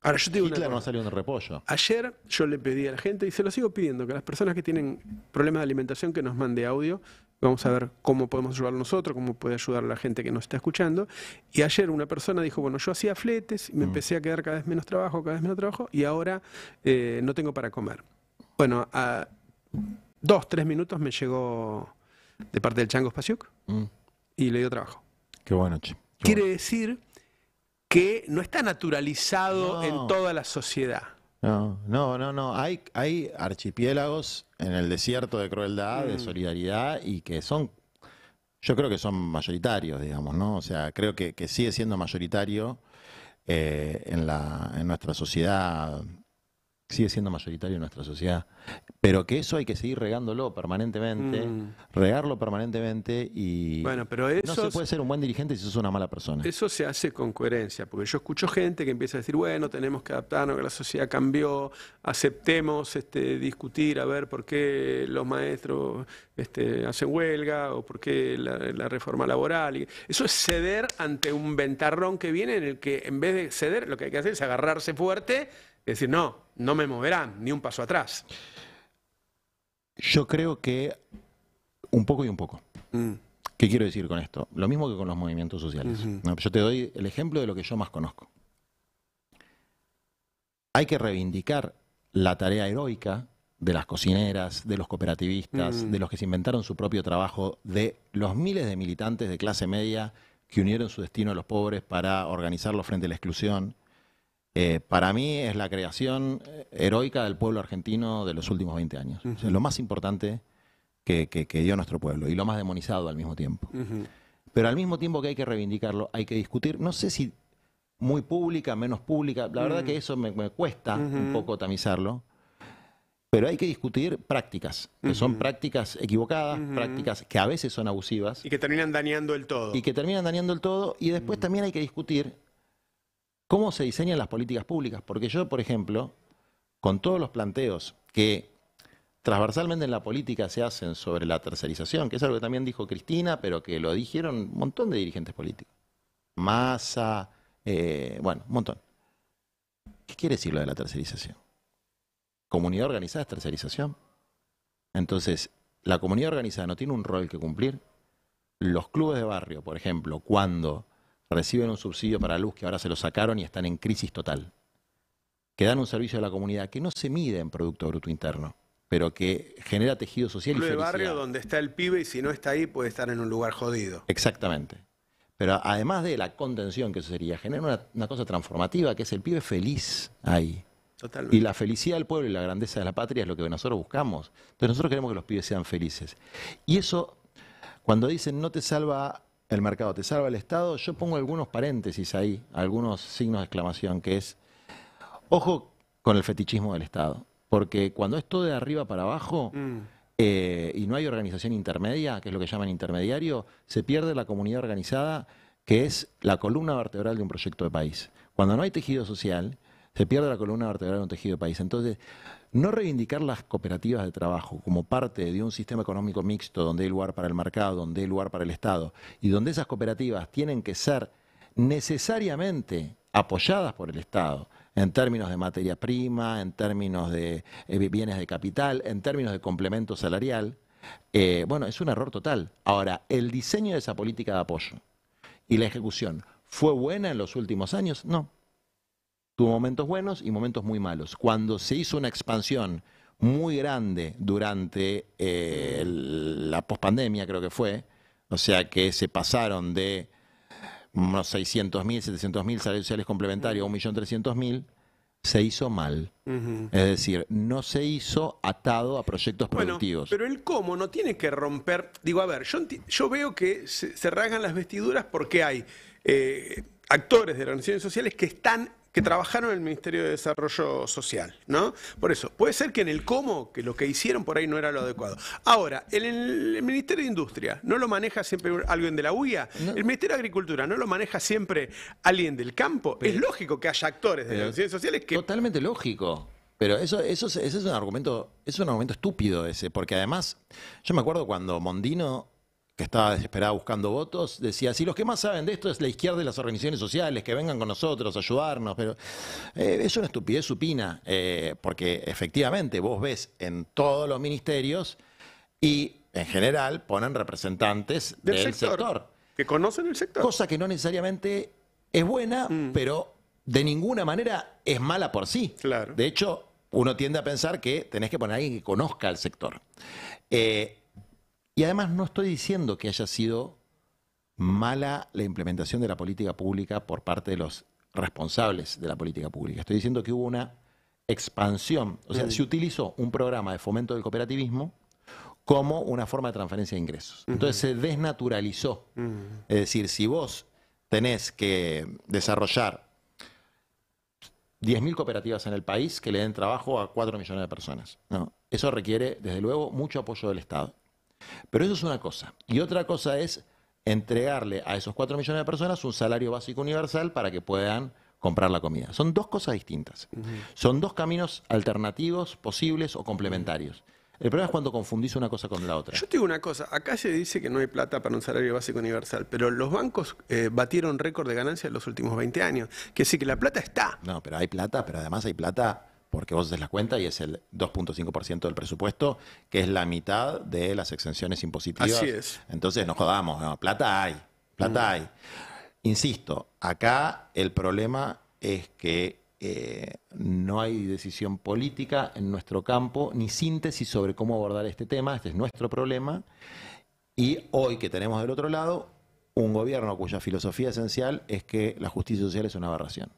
Ahora yo digo salió un repollo. Ayer yo le pedí a la gente, y se lo sigo pidiendo, que las personas que tienen problemas de alimentación que nos mande audio, vamos a ver cómo podemos ayudar nosotros, cómo puede ayudar la gente que nos está escuchando. Y ayer una persona dijo, bueno, yo hacía fletes y me mm. empecé a quedar cada vez menos trabajo, cada vez menos trabajo, y ahora eh, no tengo para comer. Bueno, a dos, tres minutos me llegó de parte del Chango Spasiuk mm. y le dio trabajo. Qué bueno, che. Quiere decir que no está naturalizado en toda la sociedad. No, no, no, no. Hay, archipiélagos en el desierto de crueldad, de mm. solidaridad, y que son, yo creo que son mayoritarios, digamos, ¿no? O sea, creo que, sigue siendo mayoritario eh, en, la, en nuestra sociedad, sigue siendo mayoritario en nuestra sociedad pero que eso hay que seguir regándolo permanentemente, mm. regarlo permanentemente y bueno, pero no se puede ser un buen dirigente si sos una mala persona. Eso se hace con coherencia, porque yo escucho gente que empieza a decir, bueno, tenemos que adaptarnos, que la sociedad cambió, aceptemos este, discutir a ver por qué los maestros este, hacen huelga o por qué la, reforma laboral. Y eso es ceder ante un ventarrón que viene en el que en vez de ceder, lo que hay que hacer es agarrarse fuerte y decir, no, no me moverán, ni un paso atrás. Yo creo que un poco y un poco. Mm. ¿Qué quiero decir con esto? Lo mismo que con los movimientos sociales. Yo te doy el ejemplo de lo que yo más conozco. Hay que reivindicar la tarea heroica de las cocineras, de los cooperativistas, mm. de los que se inventaron su propio trabajo, de los miles de militantes de clase media que unieron su destino a los pobres para organizarlo frente a la exclusión. Eh, para mí es la creación eh, heroica del pueblo argentino de los últimos 20 años. es lo más importante que, dio nuestro pueblo y lo más demonizado al mismo tiempo. Pero al mismo tiempo que hay que reivindicarlo, hay que discutir, no sé si muy pública, menos pública, la verdad mm. que eso me, me cuesta un poco tamizarlo, pero hay que discutir prácticas, que son prácticas equivocadas, prácticas que a veces son abusivas. Y que terminan dañando el todo. Y que terminan dañando el todo, y después mm. también hay que discutir cómo se diseñan las políticas públicas. Porque yo, por ejemplo, con todos los planteos que transversalmente en la política se hacen sobre la tercerización, que es algo que también dijo Cristina, pero que lo dijeron un montón de dirigentes políticos. Masa, eh, bueno, un montón. ¿Qué quiere decir lo de la tercerización? Comunidad organizada es tercerización. Entonces, la comunidad organizada no tiene un rol que cumplir. Los clubes de barrio, por ejemplo, cuando reciben un subsidio para luz que ahora se lo sacaron y están en crisis total, que dan un servicio a la comunidad que no se mide en Producto Bruto Interno, pero que genera tejido social y felicidad. barrio donde está el pibe y si no está ahí puede estar en un lugar jodido. Exactamente. Pero además de la contención que eso sería, genera una, cosa transformativa que es el pibe feliz ahí. Y la felicidad del pueblo y la grandeza de la patria es lo que nosotros buscamos. Entonces nosotros queremos que los pibes sean felices. Y eso, cuando dicen no te salva el mercado te salva el Estado. Yo pongo algunos paréntesis ahí, algunos signos de exclamación, que es, ojo con el fetichismo del Estado, porque cuando es todo de arriba para abajo mm. eh, y no hay organización intermedia, que es lo que llaman intermediario, se pierde la comunidad organizada, que es la columna vertebral de un proyecto de país. Cuando no hay tejido social, se pierde la columna vertebral de un tejido de país. Entonces, no reivindicar las cooperativas de trabajo como parte de un sistema económico mixto donde hay lugar para el mercado, donde hay lugar para el Estado y donde esas cooperativas tienen que ser necesariamente apoyadas por el Estado en términos de materia prima, en términos de eh, bienes de capital, en términos de complemento salarial, eh, bueno, es un error total. Ahora, el diseño de esa política de apoyo y la ejecución, ¿fue buena en los últimos años? No. Tuvo momentos buenos y momentos muy malos. Cuando se hizo una expansión muy grande durante eh, la pospandemia, creo que fue, o sea que se pasaron de unos 600.000, 700.000 salarios sociales complementarios a 1.300.000, se hizo mal. Es decir, no se hizo atado a proyectos productivos. Pero el cómo no tiene que romper. Digo, a ver, yo, veo que se, ragan rasgan las vestiduras porque hay eh, actores de las organizaciones sociales que están que trabajaron en el Ministerio de Desarrollo Social, ¿no? Por eso, puede ser que en el cómo, que lo que hicieron por ahí no era lo adecuado. Ahora, en el, Ministerio de Industria, ¿no lo maneja siempre alguien de la UIA? ¿El Ministerio de Agricultura no lo maneja siempre alguien del campo? es lógico que haya actores de las ciencias sociales que... Totalmente lógico. Pero eso, eso, ese es un argumento, es un argumento estúpido ese, porque además, yo me acuerdo cuando Mondino que estaba desesperada buscando votos, decía, si los que más saben de esto es la izquierda y las organizaciones sociales, que vengan con nosotros, a ayudarnos, pero eh, es una estupidez supina, eh, porque efectivamente vos ves en todos los ministerios y en general ponen representantes del, sector, Que conocen el sector. Cosa que no necesariamente es buena, mm. pero de ninguna manera es mala por sí. De hecho, uno tiende a pensar que tenés que poner a alguien que conozca el sector. Eh, y además no estoy diciendo que haya sido mala la implementación de la política pública por parte de los responsables de la política pública. Estoy diciendo que hubo una expansión, o sea, mm. se utilizó un programa de fomento del cooperativismo como una forma de transferencia de ingresos. Entonces se desnaturalizó. Mm. Es decir, si vos tenés que desarrollar 10.000 cooperativas en el país que le den trabajo a 4 millones de personas, eso requiere, desde luego, mucho apoyo del Estado. Pero eso es una cosa. Y otra cosa es entregarle a esos 4 millones de personas un salario básico universal para que puedan comprar la comida. Son dos cosas distintas. Son dos caminos alternativos, posibles o complementarios. El problema es cuando confundís una cosa con la otra. Yo te digo una cosa, acá se dice que no hay plata para un salario básico universal, pero los bancos eh, batieron récord de ganancias en los últimos 20 años. Que sí, que la plata está. No, pero hay plata, pero además hay plata porque vos haces la cuenta y es el 2.5% del presupuesto, que es la mitad de las exenciones impositivas. Así es. Entonces, nos jodamos, plata hay, plata mm. hay. Insisto, acá el problema es que eh, no hay decisión política en nuestro campo, ni síntesis sobre cómo abordar este tema, este es nuestro problema. Y hoy que tenemos del otro lado un gobierno cuya filosofía esencial es que la justicia social es una aberración.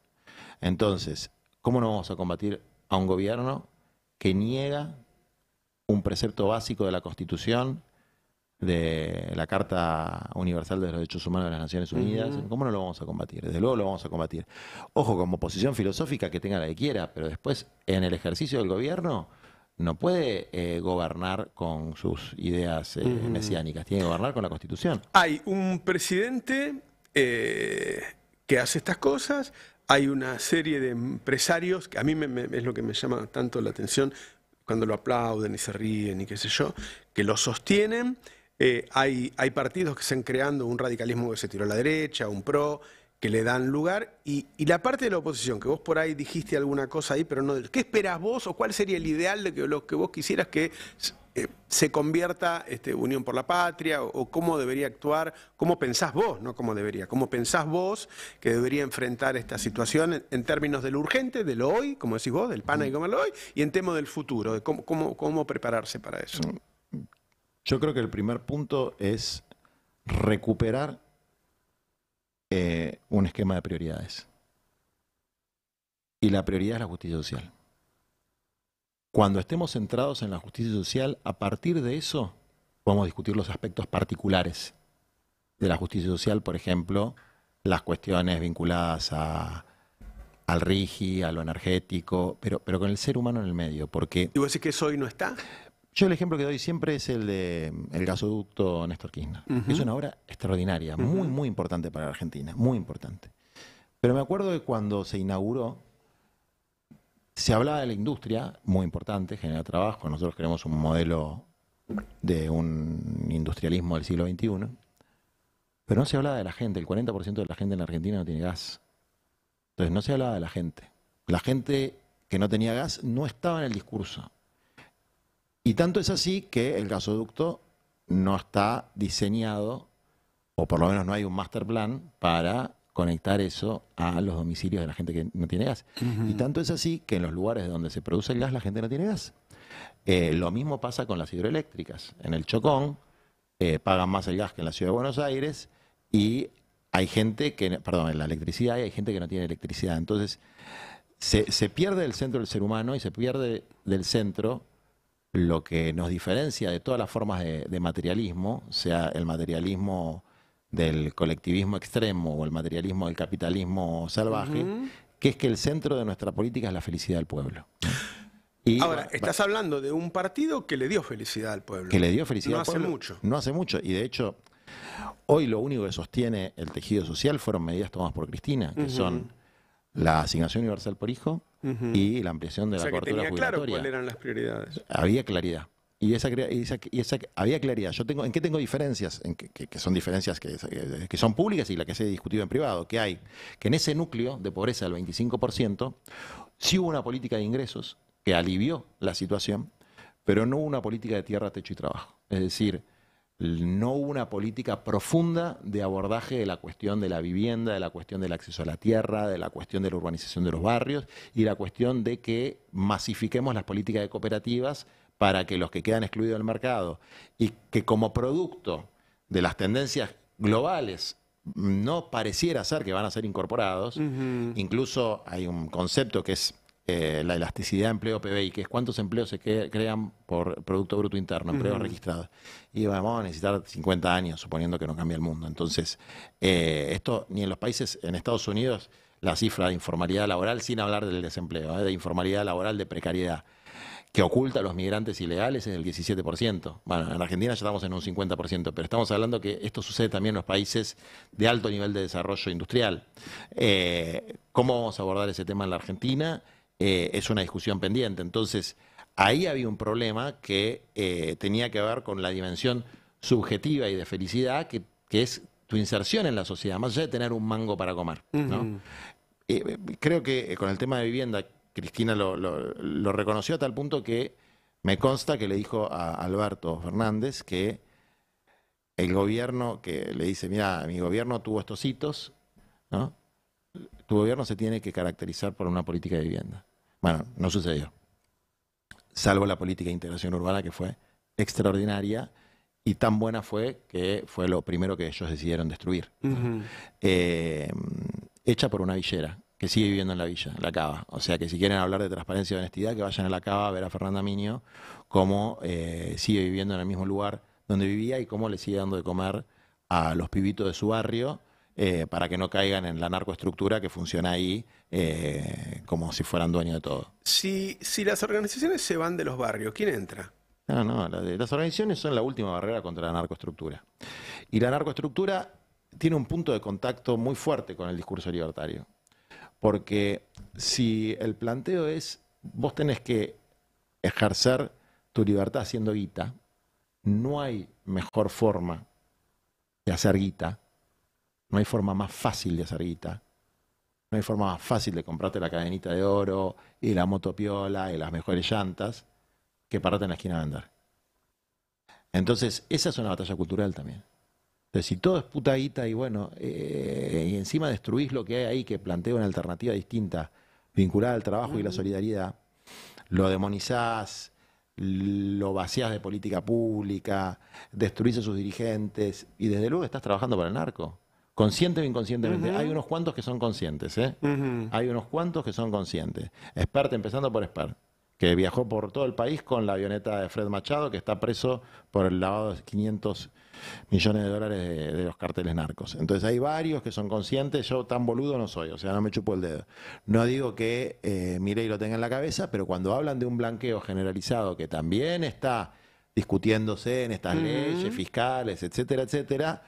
Entonces, ¿cómo no vamos a combatir a un gobierno que niega un precepto básico de la Constitución, de la Carta Universal de los Derechos Humanos de las Naciones Unidas. ¿Cómo no lo vamos a combatir? Desde luego lo vamos a combatir. Ojo, como posición filosófica que tenga la que quiera, pero después en el ejercicio del gobierno no puede eh, gobernar con sus ideas eh, mesiánicas, tiene que gobernar con la Constitución. Hay un presidente eh, que hace estas cosas, hay una serie de empresarios, que a mí es lo que me llama tanto la atención cuando lo aplauden y se ríen y qué sé yo, que lo sostienen. Eh, hay, hay, partidos que están creando un radicalismo que se tiró a la derecha, un pro, que le dan lugar. Y, y, la parte de la oposición, que vos por ahí dijiste alguna cosa ahí, pero no. ¿Qué esperas vos o cuál sería el ideal de que, lo que vos quisieras que eh, se convierta este, Unión por la Patria o, cómo debería actuar, cómo pensás vos, no cómo debería, cómo pensás vos que debería enfrentar esta situación en, términos de lo urgente, de lo hoy, como decís vos, del pana y lo hoy, y en tema del futuro, de cómo, cómo, cómo prepararse para eso. Yo creo que el primer punto es recuperar eh, un esquema de prioridades. Y la prioridad es la justicia social. Cuando estemos centrados en la justicia social, a partir de eso podemos discutir los aspectos particulares de la justicia social, por ejemplo, las cuestiones vinculadas al RIGI, a lo energético, pero, pero con el ser humano en el medio, porque... ¿Y vos que eso hoy no está? Yo el ejemplo que doy siempre es el de el gasoducto Néstor Kirchner. Es una obra extraordinaria, muy, muy importante para la Argentina, muy importante. Pero me acuerdo de cuando se inauguró, se hablaba de la industria, muy importante, genera trabajo. Nosotros queremos un modelo de un industrialismo del siglo XXI. Pero no se hablaba de la gente. El 40% de la gente en la Argentina no tiene gas. Entonces no se hablaba de la gente. La gente que no tenía gas no estaba en el discurso. Y tanto es así que el gasoducto no está diseñado, o por lo menos no hay un master plan para conectar eso a los domicilios de la gente que no tiene gas. Y tanto es así que en los lugares donde se produce el gas la gente no tiene gas. Eh, lo mismo pasa con las hidroeléctricas. En el Chocón eh, pagan más el gas que en la Ciudad de Buenos Aires y hay gente que, perdón, en la electricidad hay gente que no tiene electricidad. Entonces, se, pierde del centro del ser humano y se pierde del centro lo que nos diferencia de todas las formas de, de materialismo, sea el materialismo del colectivismo extremo o el materialismo del capitalismo salvaje, que es que el centro de nuestra política es la felicidad del pueblo. Ahora, estás hablando de un partido que le dio felicidad al pueblo. Que le dio felicidad al pueblo. No hace mucho. No hace mucho. Y de hecho, hoy lo único que sostiene el tejido social fueron medidas tomadas por Cristina, que son la asignación universal por hijo y la ampliación de la cobertura cuáles eran las prioridades. Había claridad y esa, había claridad. Yo tengo, ¿En qué tengo diferencias? En que, son diferencias eh, que, son públicas y las que se han discutido en privado. Que hay que en ese núcleo de pobreza del 25% sí hubo una política de ingresos que alivió la situación, pero no hubo una política de tierra, techo y trabajo. Es decir, no hubo una política profunda de abordaje de la cuestión de la vivienda, de la cuestión del acceso a la tierra, de la cuestión de la urbanización de los barrios y la cuestión de que masifiquemos las políticas de cooperativas para que los que quedan excluidos del mercado y que como producto de las tendencias globales no pareciera ser que van a ser incorporados, incluso hay un concepto que es eh, la elasticidad de empleo PBI, que es cuántos empleos se crean por Producto Bruto Interno, empleos registrado. registrados. Y vamos a necesitar 50 años, suponiendo que no cambie el mundo. Entonces, eh, esto ni en los países, en Estados Unidos, la cifra de informalidad laboral, sin hablar del desempleo, ¿eh? de informalidad laboral, de precariedad que oculta a los migrantes ilegales en el 17%. Bueno, en Argentina ya estamos en un 50%, pero estamos hablando que esto sucede también en los países de alto nivel de desarrollo industrial. Eh, ¿Cómo vamos a abordar ese tema en la Argentina? Eh, es una discusión pendiente. Entonces, ahí había un problema que eh, tenía que ver con la dimensión subjetiva y de felicidad, que, es tu inserción en la sociedad, más allá de tener un mango para comer. creo que con el tema de vivienda Cristina lo, reconoció a tal punto que me consta que le dijo a Alberto Fernández que el gobierno, que le dice, mira, mi gobierno tuvo estos hitos, ¿no? Tu gobierno se tiene que caracterizar por una política de vivienda. Bueno, no sucedió. Salvo la política de integración urbana que fue extraordinaria y tan buena fue que fue lo primero que ellos decidieron destruir. Eh, hecha por una villera, que sigue viviendo en la villa, en la cava. O sea que si quieren hablar de transparencia y honestidad, que vayan a la cava a ver a Fernanda Minio cómo eh, sigue viviendo en el mismo lugar donde vivía y cómo le sigue dando de comer a los pibitos de su barrio eh, para que no caigan en la narcoestructura que funciona ahí eh, como si fueran dueños de todo. si las organizaciones se van de los barrios, ¿quién entra? No, no, las organizaciones son la última barrera contra la narcoestructura. Y la narcoestructura tiene un punto de contacto muy fuerte con el discurso libertario. Porque si el planteo es, vos tenés que ejercer tu libertad haciendo guita, no hay mejor forma de hacer guita, no hay forma más fácil de hacer guita, no hay forma más fácil de comprarte la cadenita de oro y la motopiola y las mejores llantas que pararte en la esquina a andar. Entonces, esa es una batalla cultural también si todo es putadita y bueno, eh, y encima destruís lo que hay ahí que plantea una alternativa distinta, vinculada al trabajo y la solidaridad, lo demonizás, lo vacías de política pública, destruís a sus dirigentes y desde luego estás trabajando para el narco. Consciente o inconscientemente. Hay unos cuantos que son conscientes, ¿eh? Hay unos cuantos que son conscientes. Expert, empezando por expert que viajó por todo el país con la avioneta de Fred Machado, que está preso por el lavado de 500 millones de dólares de, los carteles narcos. Entonces hay varios que son conscientes, yo tan boludo no soy, o sea, no me chupo el dedo. No digo que eh, mire lo tenga en la cabeza, pero cuando hablan de un blanqueo generalizado que también está discutiéndose en estas leyes fiscales, etcétera, etcétera,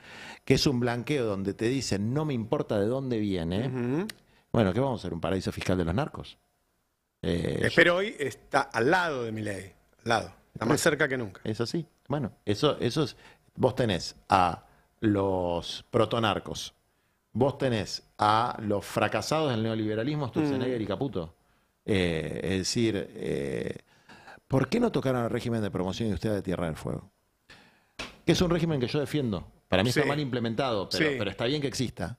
que es un blanqueo donde te dicen no me importa de dónde viene, bueno, ¿qué vamos a hacer? ¿Un paraíso fiscal de los narcos? Eh, pero hoy está al lado de Milei, al lado, más cerca que nunca. Es así, bueno, eso, es, vos tenés a los protonarcos, vos tenés a los fracasados del neoliberalismo, Sturzenegger y mm. Caputo. Eh, es decir, eh, ¿por qué no tocaron el régimen de promoción de usted de Tierra del Fuego? Que es un régimen que yo defiendo. Para mí está mal implementado, pero está bien que exista.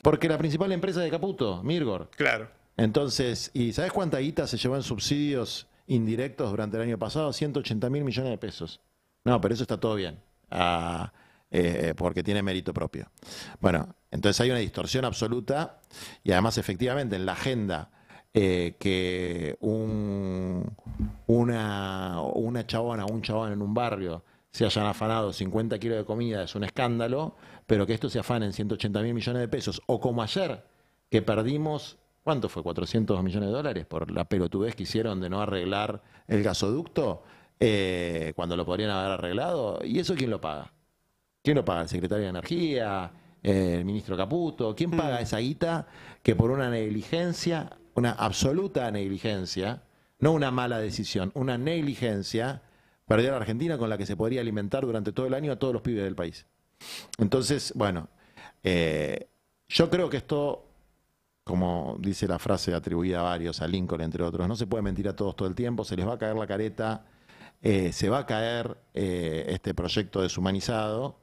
Porque la principal empresa de Caputo, Mirgor. Claro entonces, ¿y sabes cuánta guita se llevó en subsidios indirectos durante el año pasado? 180 mil millones de pesos. No, pero eso está todo bien, ah, eh, porque tiene mérito propio. Bueno, entonces hay una distorsión absoluta y además efectivamente en la agenda eh, que un, una, una chabona o un chabón en un barrio se hayan afanado 50 kilos de comida es un escándalo, pero que esto se afane en 180 mil millones de pesos, o como ayer, que perdimos ¿Cuánto fue? ¿400 millones de dólares por la pelotudez que hicieron de no arreglar el gasoducto eh, cuando lo podrían haber arreglado? ¿Y eso quién lo paga? ¿Quién lo paga? ¿El secretario de Energía? ¿El ministro Caputo? ¿Quién mm. paga esa guita que por una negligencia, una absoluta negligencia, no una mala decisión, una negligencia, perdió a la Argentina con la que se podría alimentar durante todo el año a todos los pibes del país? Entonces, bueno, eh, yo creo que esto como dice la frase atribuida a varios, a Lincoln entre otros, no se puede mentir a todos todo el tiempo, se les va a caer la careta, eh, se va a caer eh, este proyecto deshumanizado.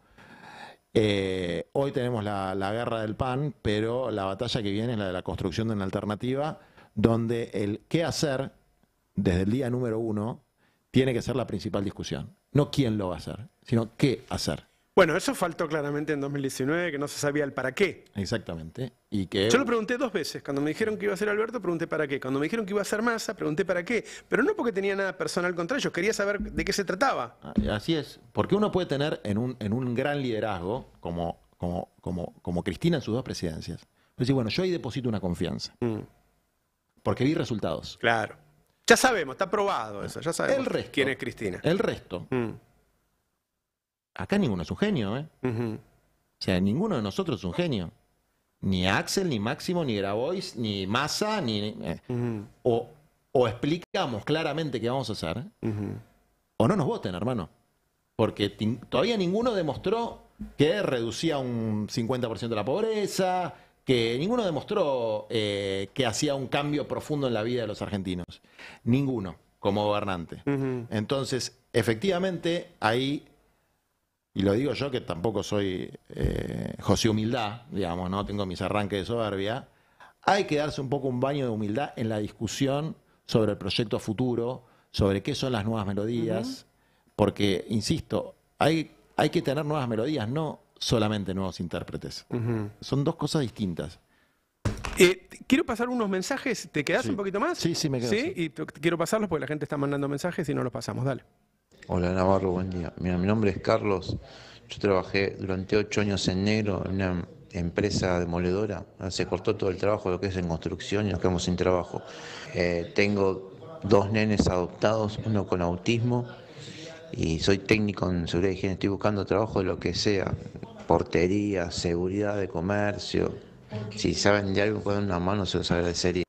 Eh, hoy tenemos la, la, guerra del pan, pero la batalla que viene es la de la construcción de una alternativa donde el qué hacer desde el día número uno tiene que ser la principal discusión. No quién lo va a hacer, sino qué hacer. Bueno, eso faltó claramente en 2019, que no se sabía el para qué. Exactamente. Y que... Yo lo pregunté dos veces. Cuando me dijeron que iba a ser Alberto, pregunté para qué. Cuando me dijeron que iba a ser Massa, pregunté para qué. Pero no porque tenía nada personal contra ellos, quería saber de qué se trataba. Ah, así es. Porque uno puede tener en un, en un gran liderazgo, como, como, como, como Cristina en sus dos presidencias, pues decir, bueno, yo ahí deposito una confianza. Mm. Porque vi resultados. Claro. Ya sabemos, está probado eso, ya sabemos el resto, quién es Cristina. El resto. Mm acá ninguno es un genio, ¿eh? O sea, ninguno de nosotros es un genio. Ni Axel, ni Máximo, ni Grabois, ni Massa, ni. Eh. o, explicamos claramente qué vamos a hacer, o no nos voten, hermano. Porque todavía ninguno demostró que reducía un 50% de la pobreza, que ninguno demostró eh, que hacía un cambio profundo en la vida de los argentinos. Ninguno, como gobernante. Entonces, efectivamente, ahí y lo digo yo que tampoco soy eh, José Humildad, digamos, no tengo mis arranques de soberbia, hay que darse un poco un baño de humildad en la discusión sobre el proyecto futuro, sobre qué son las nuevas melodías, porque, insisto, hay, hay que tener nuevas melodías, no solamente nuevos intérpretes. Son dos cosas distintas. Eh, quiero pasar unos mensajes. ¿Te quedas un poquito más? Sí, sí, me quedo. Sí, y quiero pasarlos porque la gente está mandando mensajes y no los pasamos. Dale. Hola Navarro, buen día. mi nombre es Carlos. Yo trabajé durante ocho años en negro en una empresa demoledora. Se cortó todo el trabajo, lo que es en construcción y nos quedamos sin trabajo. Eh, tengo dos nenes adoptados, uno con autismo y soy técnico en seguridad y higiene. Estoy buscando trabajo de lo que sea, portería, seguridad de comercio. Si saben de algo, pueden una mano, se los agradecería.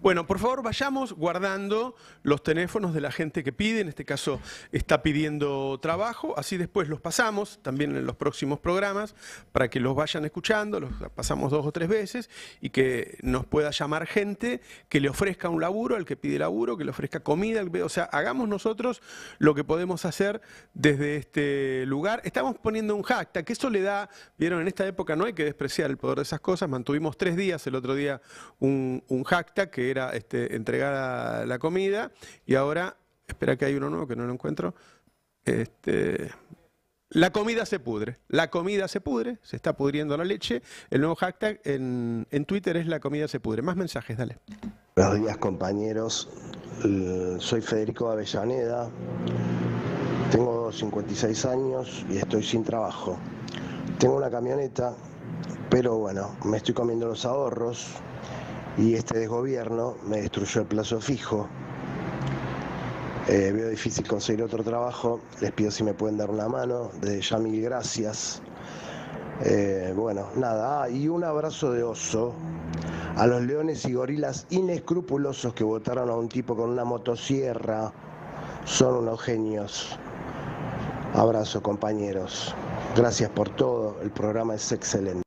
Bueno, por favor vayamos guardando los teléfonos de la gente que pide, en este caso está pidiendo trabajo, así después los pasamos también en los próximos programas para que los vayan escuchando, los pasamos dos o tres veces y que nos pueda llamar gente que le ofrezca un laburo al que pide laburo, que le ofrezca comida, o sea, hagamos nosotros lo que podemos hacer desde este lugar. Estamos poniendo un hashtag, que eso le da, vieron, en esta época no hay que despreciar el poder de esas cosas, mantuvimos tres días el otro día un, un que era este, la comida y ahora, espera que hay uno nuevo que no lo encuentro, este, la comida se pudre, la comida se pudre, se está pudriendo la leche. El nuevo hashtag en, en Twitter es la comida se pudre. Más mensajes, dale. Buenos días compañeros, soy Federico Avellaneda, tengo 56 años y estoy sin trabajo. Tengo una camioneta, pero bueno, me estoy comiendo los ahorros y este desgobierno me destruyó el plazo fijo. Eh, veo difícil conseguir otro trabajo, les pido si me pueden dar una mano, desde ya mil gracias. Eh, bueno, nada, ah, y un abrazo de oso a los leones y gorilas inescrupulosos que votaron a un tipo con una motosierra. Son unos genios. Abrazo compañeros. Gracias por todo, el programa es excelente.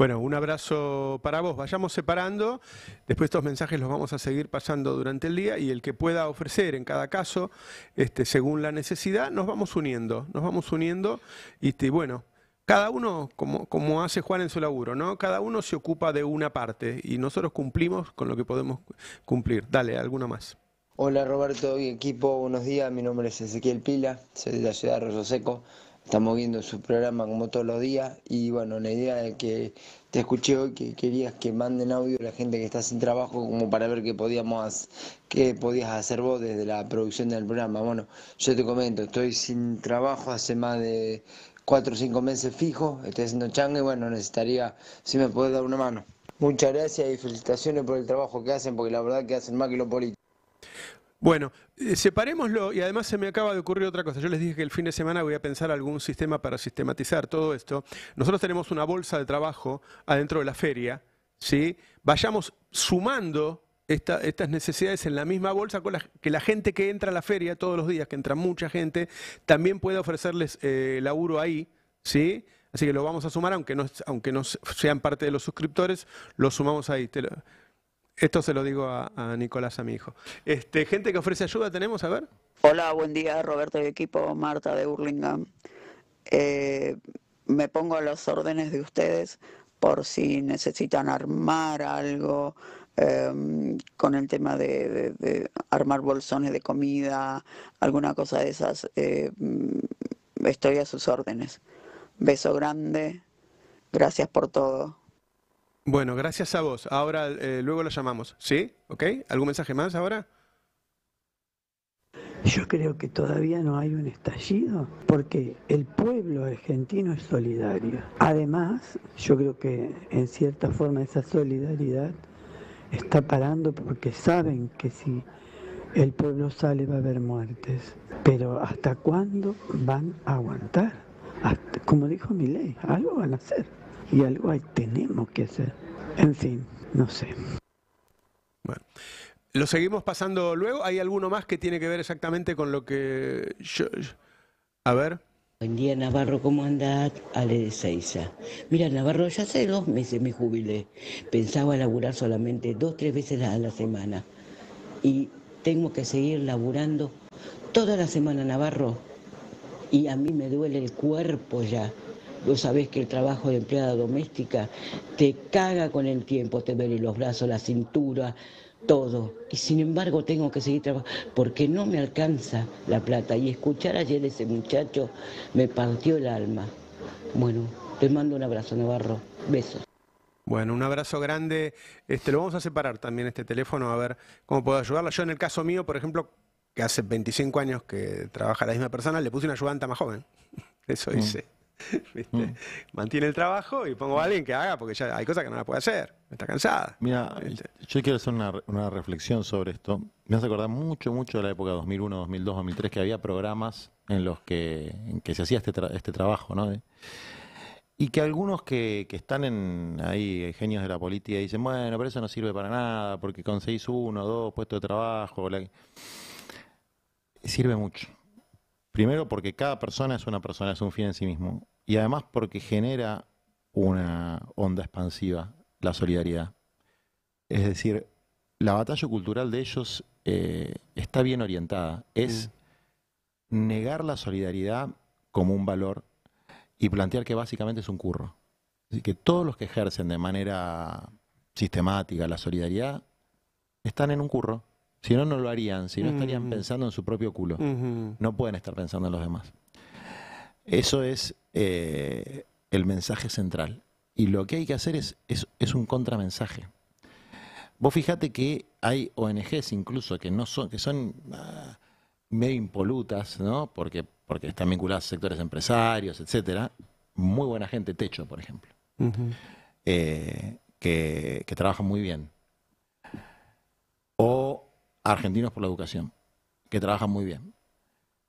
Bueno, un abrazo para vos. Vayamos separando. Después estos mensajes los vamos a seguir pasando durante el día y el que pueda ofrecer en cada caso, este, según la necesidad, nos vamos uniendo. Nos vamos uniendo y este, bueno, cada uno, como, como, hace Juan en su laburo, ¿no? Cada uno se ocupa de una parte y nosotros cumplimos con lo que podemos cumplir. Dale, alguna más. Hola Roberto y equipo, buenos días. Mi nombre es Ezequiel Pila, soy de la ciudad de Arroyo Seco estamos viendo su programa como todos los días y bueno, la idea de que te escuché hoy que querías que manden audio a la gente que está sin trabajo como para ver qué podíamos qué podías hacer vos desde la producción del programa. Bueno, yo te comento, estoy sin trabajo hace más de cuatro o cinco meses fijo, estoy haciendo changa y bueno, necesitaría si me puedes dar una mano. Muchas gracias y felicitaciones por el trabajo que hacen porque la verdad que hacen más que lo político. Bueno, eh, separémoslo y además se me acaba de ocurrir otra cosa. Yo les dije que el fin de semana voy a pensar algún sistema para sistematizar todo esto. Nosotros tenemos una bolsa de trabajo adentro de la feria, ¿sí? Vayamos sumando estas necesidades en la misma bolsa, con la, que la gente que entra a la feria todos los días, que entra mucha gente, también pueda ofrecerles eh, laburo ahí, ¿sí? Así que lo vamos a sumar, aunque no, aunque no sean parte de los suscriptores, lo sumamos ahí. Esto se lo digo a, Nicolás, a mi hijo. Este, gente que ofrece ayuda, ¿tenemos? A ver. Hola, buen día, Roberto y equipo, Marta de Burlingame. Eh, me pongo a las órdenes de ustedes por si necesitan armar algo em, con el tema de, armar bolsones de comida, alguna cosa de esas. Eh, mm, estoy a sus órdenes. Beso grande, gracias por todo. Bueno, gracias a vos. Ahora, eh, luego lo llamamos. ¿Sí? ¿Ok? ¿Algún mensaje más ahora? Yo creo que todavía no hay un estallido porque el pueblo argentino es solidario. Además, yo creo que en cierta forma esa solidaridad está parando porque saben que si el pueblo sale va a haber muertes. Pero ¿hasta cuándo van a aguantar? como dijo mi ley, algo van a hacer y algo ahí tenemos que hacer. En fin, no sé. Bueno. Lo seguimos pasando luego. ¿Hay alguno más que tiene que ver exactamente con lo que yo... A ver. Buen día, Navarro, ¿cómo andad? Ale de Seiza. Mira, Navarro, ya hace dos meses me jubilé. Pensaba laburar solamente dos, tres veces a la semana. Y tengo que seguir laburando toda la semana, Navarro. Y a mí me duele el cuerpo ya. Vos sabés que el trabajo de empleada doméstica te caga con el tiempo, te ven los brazos, la cintura, todo. Y sin embargo tengo que seguir trabajando porque no me alcanza la plata. Y escuchar ayer a ese muchacho me partió el alma. Bueno, te mando un abrazo, Navarro. Besos. Bueno, un abrazo grande. Este, lo vamos a separar también este teléfono a ver cómo puedo ayudarla. Yo en el caso mío, por ejemplo, que hace 25 años que trabaja la misma persona, le puse una ayudanta más joven. Eso hice. Mm. Mm. Mantiene el trabajo y pongo a alguien que haga, porque ya hay cosas que no la puede hacer. Está cansada. Mira, yo quiero hacer una, reflexión sobre esto. Me hace acordar mucho, mucho de la época 2001, 2002, 2003, que había programas en los que, se hacía este, este trabajo, ¿no? y que algunos que, están en ahí, genios de la política, dicen, bueno, pero eso no sirve para nada, porque conseguís uno, dos puestos de trabajo. Sirve mucho. Primero porque cada persona es una persona, es un fin en sí mismo. Y además porque genera una onda expansiva, la solidaridad. Es decir, la batalla cultural de ellos eh, está bien orientada. Es mm. negar la solidaridad como un valor y plantear que básicamente es un curro. Así que todos los que ejercen de manera sistemática la solidaridad están en un curro si no, no lo harían, si no estarían mm. pensando en su propio culo. No pueden estar pensando en los demás. Eso es eh, el mensaje central. Y lo que hay que hacer es, es, un contramensaje. Vos fijate que hay ONGs incluso que no son, que son ah, medio impolutas, ¿no? Porque, porque están vinculadas a sectores empresarios, etcétera. Muy buena gente, Techo, por ejemplo. Eh, que, que trabajan muy bien. O Argentinos por la Educación, que trabajan muy bien.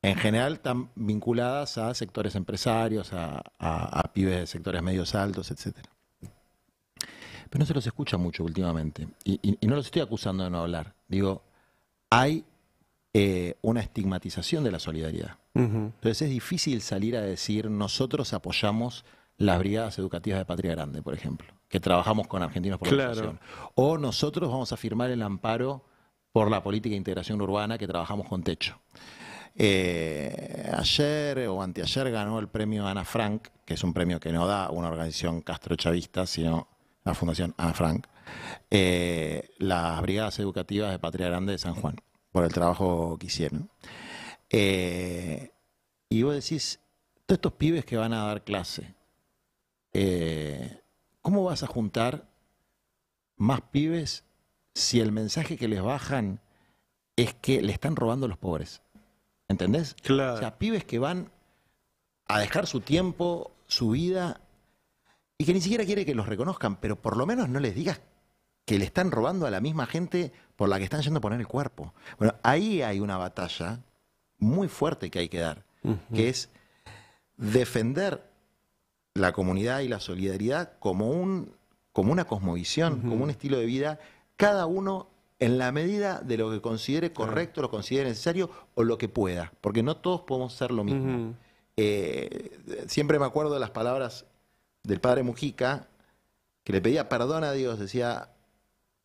En general están vinculadas a sectores empresarios, a, pibes de sectores medios altos, etc. Pero no se los escucha mucho últimamente. Y, no los estoy acusando de no hablar. Digo, hay eh, una estigmatización de la solidaridad. Entonces es difícil salir a decir, nosotros apoyamos las brigadas educativas de Patria Grande, por ejemplo, que trabajamos con argentinos por la educación. O nosotros vamos a firmar el amparo por la política de integración urbana que trabajamos con Techo. Eh, ayer o anteayer ganó el premio Ana Frank, que es un premio que no da una organización castrochavista, sino la Fundación Ana Frank, eh, las Brigadas Educativas de Patria Grande de San Juan, por el trabajo que hicieron. Eh, y vos decís, todos estos pibes que van a dar clase, ¿cómo vas a juntar más pibes si el mensaje que les bajan es que le están robando a los pobres. ¿Entendés? Claro. O sea, pibes que van a dejar su tiempo, su vida, y que ni siquiera quiere que los reconozcan, pero por lo menos no les digas que le están robando a la misma gente por la que están yendo a poner el cuerpo. Bueno, ahí hay una batalla muy fuerte que hay que dar, que es defender la comunidad y la solidaridad como, un, como una cosmovisión, como un estilo de vida cada uno en la medida de lo que considere correcto, lo considere necesario o lo que pueda, porque no todos podemos ser lo mismo. Eh, siempre me acuerdo de las palabras del padre Mujica, que le pedía perdón a Dios, decía,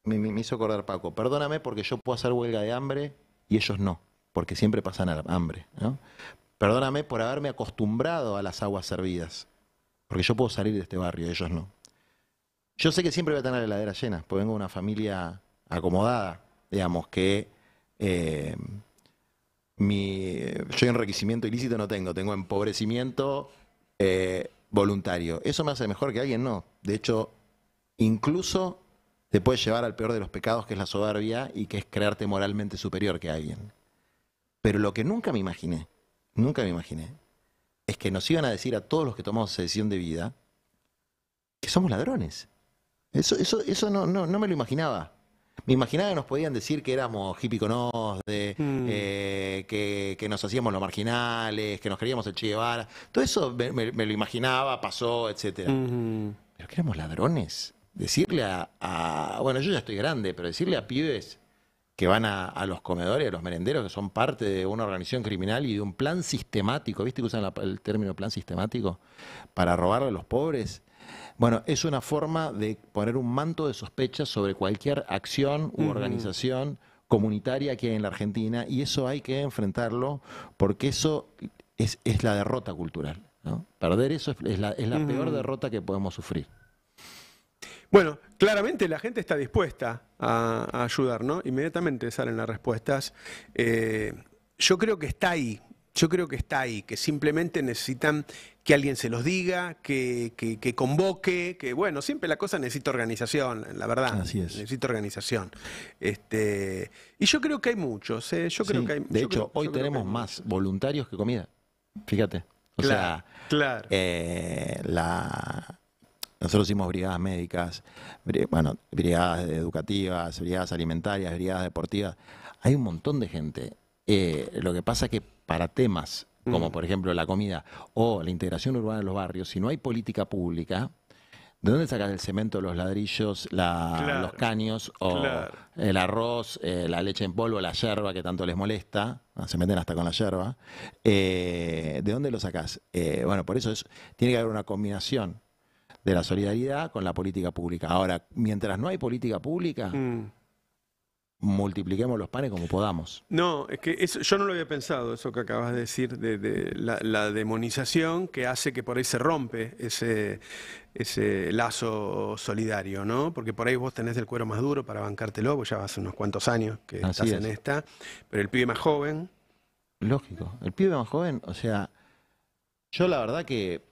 me, hizo acordar Paco, perdóname porque yo puedo hacer huelga de hambre y ellos no, porque siempre pasan hambre. Perdóname por haberme acostumbrado a las aguas servidas, porque yo puedo salir de este barrio, ellos no. Yo sé que siempre voy a tener la heladera llena, porque vengo de una familia acomodada, digamos, que eh, mi, yo enriquecimiento ilícito no tengo, tengo empobrecimiento eh, voluntario. Eso me hace mejor que alguien, no. De hecho, incluso te puede llevar al peor de los pecados, que es la soberbia, y que es crearte moralmente superior que alguien. Pero lo que nunca me imaginé, nunca me imaginé, es que nos iban a decir a todos los que tomamos sesión decisión de vida que somos ladrones. Eso, eso, eso no, no, no me lo imaginaba. Me imaginaba que nos podían decir que éramos hippie de, mm. eh, que, nos hacíamos los marginales, que nos queríamos el Che Guevara. Todo eso me, lo imaginaba, pasó, etcétera. Pero que éramos ladrones. Decirle a, Bueno, yo ya estoy grande, pero decirle a pibes que van a, los comedores, a los merenderos, que son parte de una organización criminal y de un plan sistemático, ¿viste que usan el término plan sistemático? Para robar a los pobres bueno, es una forma de poner un manto de sospecha sobre cualquier acción u organización comunitaria que hay en la Argentina y eso hay que enfrentarlo porque eso es, la derrota cultural. Perder eso es, la, peor derrota que podemos sufrir. Bueno, claramente la gente está dispuesta a, ayudar, ¿no? Inmediatamente salen las respuestas. Eh, yo creo que está ahí, yo creo que está ahí, que simplemente necesitan que alguien se los diga, que, convoque, que bueno, siempre la cosa necesita organización, la verdad. Así es. Necesita organización. Este, y yo creo que hay muchos, ¿eh? yo creo que hay De hecho, hoy tenemos más voluntarios que comida. Fíjate. O sea, eh, nosotros hicimos brigadas médicas, bueno, brigadas educativas, brigadas alimentarias, brigadas deportivas. Hay un montón de gente. Eh, lo que pasa es que para temas como mm. por ejemplo la comida o la integración urbana de los barrios, si no hay política pública, ¿de dónde sacas el cemento, los ladrillos, los caños o el arroz, eh, la leche en polvo, la yerba que tanto les molesta? Ah, se meten hasta con la yerba. Eh, ¿De dónde lo sacas? Eh, bueno, por eso tiene que haber una combinación de la solidaridad con la política pública. Ahora, mientras no hay política pública, mm multipliquemos los panes como podamos. No, es que eso, yo no lo había pensado, eso que acabas de decir, de, la, demonización que hace que por ahí se rompe ese, ese lazo solidario, ¿no? Porque por ahí vos tenés el cuero más duro para bancártelo, vos ya hace unos cuantos años que estás en esta, pero el pibe más joven... Lógico, el pibe más joven, o sea, yo la verdad que...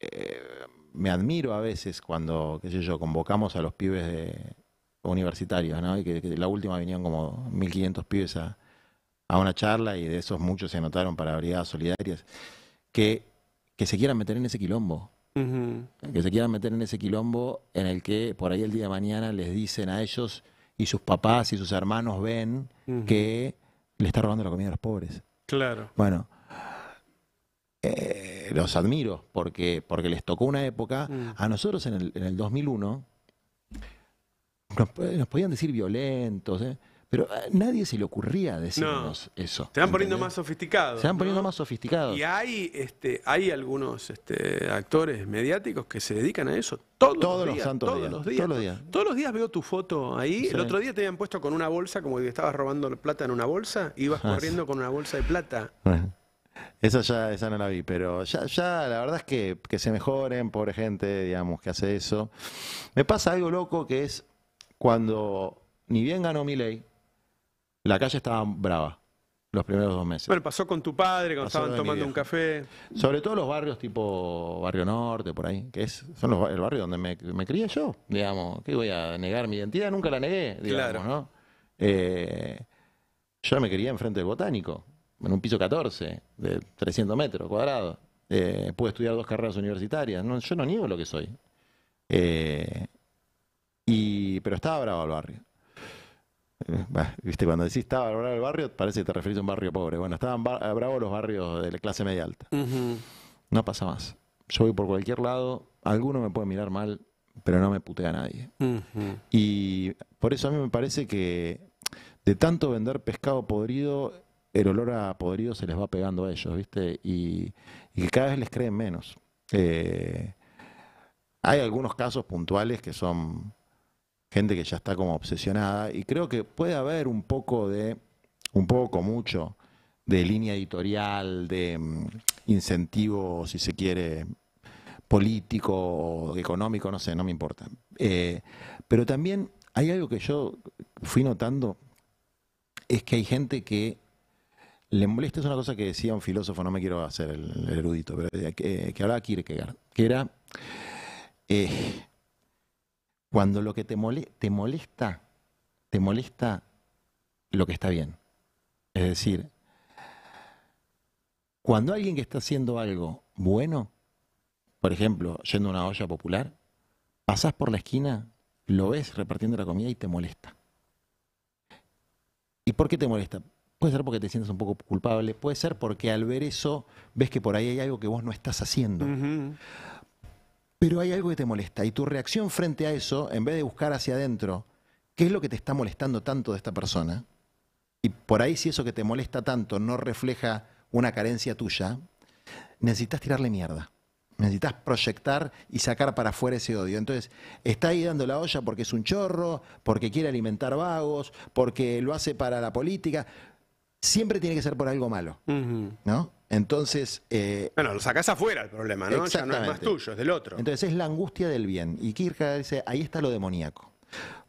Eh, me admiro a veces cuando, qué sé yo, convocamos a los pibes de, universitarios, ¿no? Y que, la última vinieron como 1.500 pibes a, una charla y de esos muchos se anotaron para brigadas solidarias, que, que se quieran meter en ese quilombo. Que se quieran meter en ese quilombo en el que por ahí el día de mañana les dicen a ellos y sus papás y sus hermanos ven que le está robando la comida a los pobres. Claro. Bueno, eh, los admiro porque, porque les tocó una época. Mm. A nosotros en el, en el 2001 nos, podían decir violentos, ¿eh? Pero nadie se le ocurría decirnos eso. Se van poniendo más sofisticados. Se van poniendo más sofisticados. Y hay, este, hay algunos este, actores mediáticos que se dedican a eso todos, los, días, todos los días, todos los días. Todos los días veo tu foto ahí. El otro día te habían puesto con una bolsa, como que estabas robando plata en una bolsa, ibas ah, corriendo con una bolsa de plata. Esa ya, esa no la vi, pero ya, la verdad es que, que se mejoren, pobre gente, digamos, que hace eso. Me pasa algo loco que es cuando ni bien ganó mi ley, la calle estaba brava los primeros dos meses. Bueno, pasó con tu padre cuando estaban tomando un café. Sobre todo los barrios tipo Barrio Norte, por ahí, que es, son los, el barrio donde me, me crié yo, digamos. ¿qué voy a negar? Mi identidad nunca la negué, digamos, ¿no? Eh, yo me crié enfrente del botánico, en un piso 14, de 300 metros cuadrados. Eh, pude estudiar dos carreras universitarias. yo no niego lo que soy. Eh, pero estaba bravo el barrio. Eh, viste, cuando decís estaba bravo el barrio, parece que te referís a un barrio pobre. Bueno, estaban eh, bravos los barrios de la clase media alta. No pasa más. Yo voy por cualquier lado, alguno me puede mirar mal, pero no me putea a nadie. Y por eso a mí me parece que de tanto vender pescado podrido, el olor a podrido se les va pegando a ellos, ¿viste? Y, cada vez les creen menos. Eh, hay algunos casos puntuales que son gente que ya está como obsesionada y creo que puede haber un poco de, un poco mucho de línea editorial, de mm, incentivo, si se quiere, político económico, no sé, no me importa. Eh, pero también hay algo que yo fui notando, es que hay gente que le molesta, es una cosa que decía un filósofo, no me quiero hacer el, erudito, pero eh, eh, que, hablaba Kierkegaard, que era... Cuando lo que te, molesta, te molesta lo que está bien. Es decir, cuando alguien que está haciendo algo bueno, por ejemplo, yendo a una olla popular, pasás por la esquina, lo ves repartiendo la comida y te molesta. ¿Y por qué te molesta? Puede ser porque te sientes un poco culpable, puede ser porque al ver eso ves que por ahí hay algo que vos no estás haciendo pero hay algo que te molesta y tu reacción frente a eso, en vez de buscar hacia adentro, ¿qué es lo que te está molestando tanto de esta persona? Y por ahí si eso que te molesta tanto no refleja una carencia tuya, necesitas tirarle mierda. Necesitas proyectar y sacar para afuera ese odio. Entonces, está ahí dando la olla porque es un chorro, porque quiere alimentar vagos, porque lo hace para la política. Siempre tiene que ser por algo malo, ¿no? Entonces. Eh, bueno, lo sacas afuera el problema, ¿no? Ya no es tuyo, es del otro. Entonces es la angustia del bien. Y Kierkegaard dice: ahí está lo demoníaco.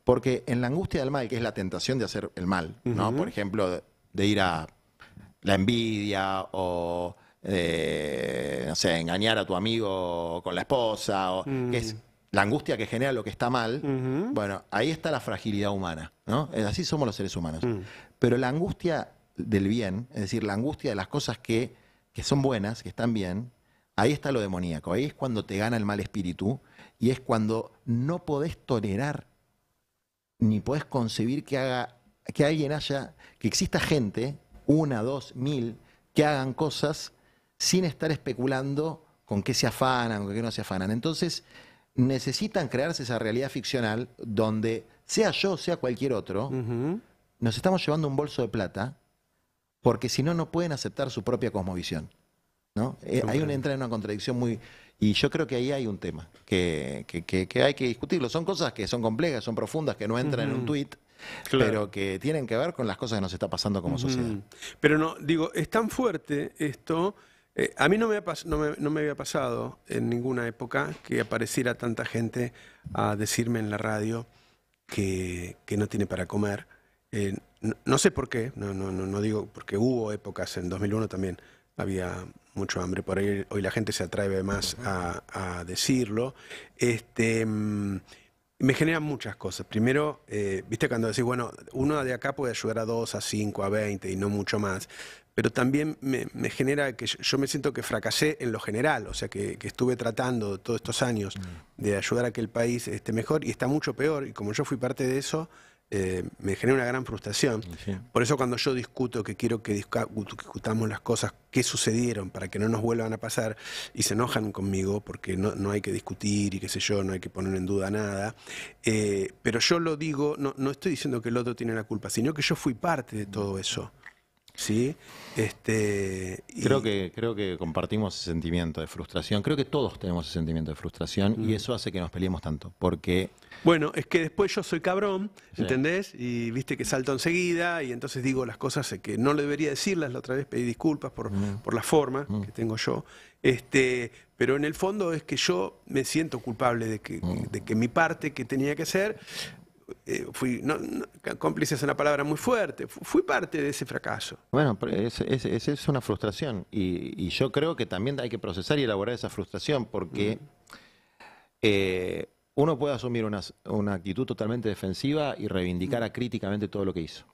Porque en la angustia del mal, que es la tentación de hacer el mal, ¿no? Por ejemplo, de, ir a la envidia o. Eh, no sé, engañar a tu amigo con la esposa, o, que es la angustia que genera lo que está mal, bueno, ahí está la fragilidad humana, ¿no? Así somos los seres humanos. Mm. Pero la angustia del bien, es decir, la angustia de las cosas que que son buenas, que están bien, ahí está lo demoníaco, ahí es cuando te gana el mal espíritu y es cuando no podés tolerar ni podés concebir que haga que alguien haya, que exista gente, una, dos, mil, que hagan cosas sin estar especulando con qué se afanan, con qué no se afanan. Entonces, necesitan crearse esa realidad ficcional donde, sea yo, sea cualquier otro, nos estamos llevando un bolso de plata porque si no, no pueden aceptar su propia cosmovisión. ¿no? Eh, hay una entra en una contradicción muy... Y yo creo que ahí hay un tema que, que, que, hay que discutirlo. Son cosas que son complejas, son profundas, que no entran en un tuit. pero que tienen que ver con las cosas que nos está pasando como sociedad. Pero no, digo, es tan fuerte esto. Eh, a mí no me, no, me, había pasado en ninguna época que apareciera tanta gente a decirme en la radio que, que no tiene para comer eh, no, sé por qué, no, no, no, digo, porque hubo épocas, en 2001 también había mucho hambre, por ahí hoy la gente se atreve más a, decirlo. Este, mm, me generan muchas cosas. Primero, eh, viste cuando decís, bueno, uno de acá puede ayudar a dos, a cinco, a veinte y no mucho más. Pero también me, genera que yo, me siento que fracasé en lo general, o sea, que, estuve tratando todos estos años mm. de ayudar a que el país esté mejor y está mucho peor. Y como yo fui parte de eso, eh, me genera una gran frustración. Por eso cuando yo discuto que quiero que discutamos las cosas que sucedieron para que no nos vuelvan a pasar y se enojan conmigo porque no, no hay que discutir y qué sé yo, no hay que poner en duda nada, eh, pero yo lo digo, no, no estoy diciendo que el otro tiene la culpa, sino que yo fui parte de todo eso. ¿sí? Este, creo, que, creo que compartimos ese sentimiento de frustración. Creo que todos tenemos ese sentimiento de frustración y mm. eso hace que nos peleemos tanto. Porque. Bueno, es que después yo soy cabrón, ¿entendés? Y viste que salto enseguida y entonces digo las cosas que no le debería decirlas. La otra vez pedí disculpas por, mm. la forma mm. que tengo yo. Este, pero en el fondo es que yo me siento culpable de que, de que mi parte que tenía que hacer eh, fui, cómplice es una palabra muy fuerte, fui parte de ese fracaso. Bueno, es, es, una frustración y, yo creo que también hay que procesar y elaborar esa frustración porque eh, uno puede asumir una, actitud totalmente defensiva y reivindicar críticamente todo lo que hizo.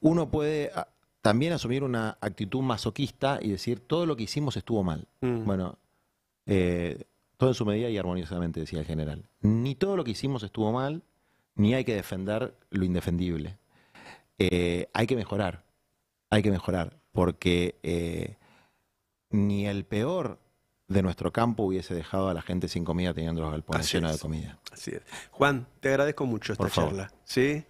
Uno puede ah, también asumir una actitud masoquista y decir todo lo que hicimos estuvo mal. Mm. Bueno, eh, todo en su medida y armoniosamente, decía el general. Ni todo lo que hicimos estuvo mal, ni hay que defender lo indefendible. Eh, hay que mejorar, hay que mejorar, porque eh, ni el peor de nuestro campo hubiese dejado a la gente sin comida teniendo los galpones llenos de comida. Así es. Juan, te agradezco mucho esta charla. ¿sí?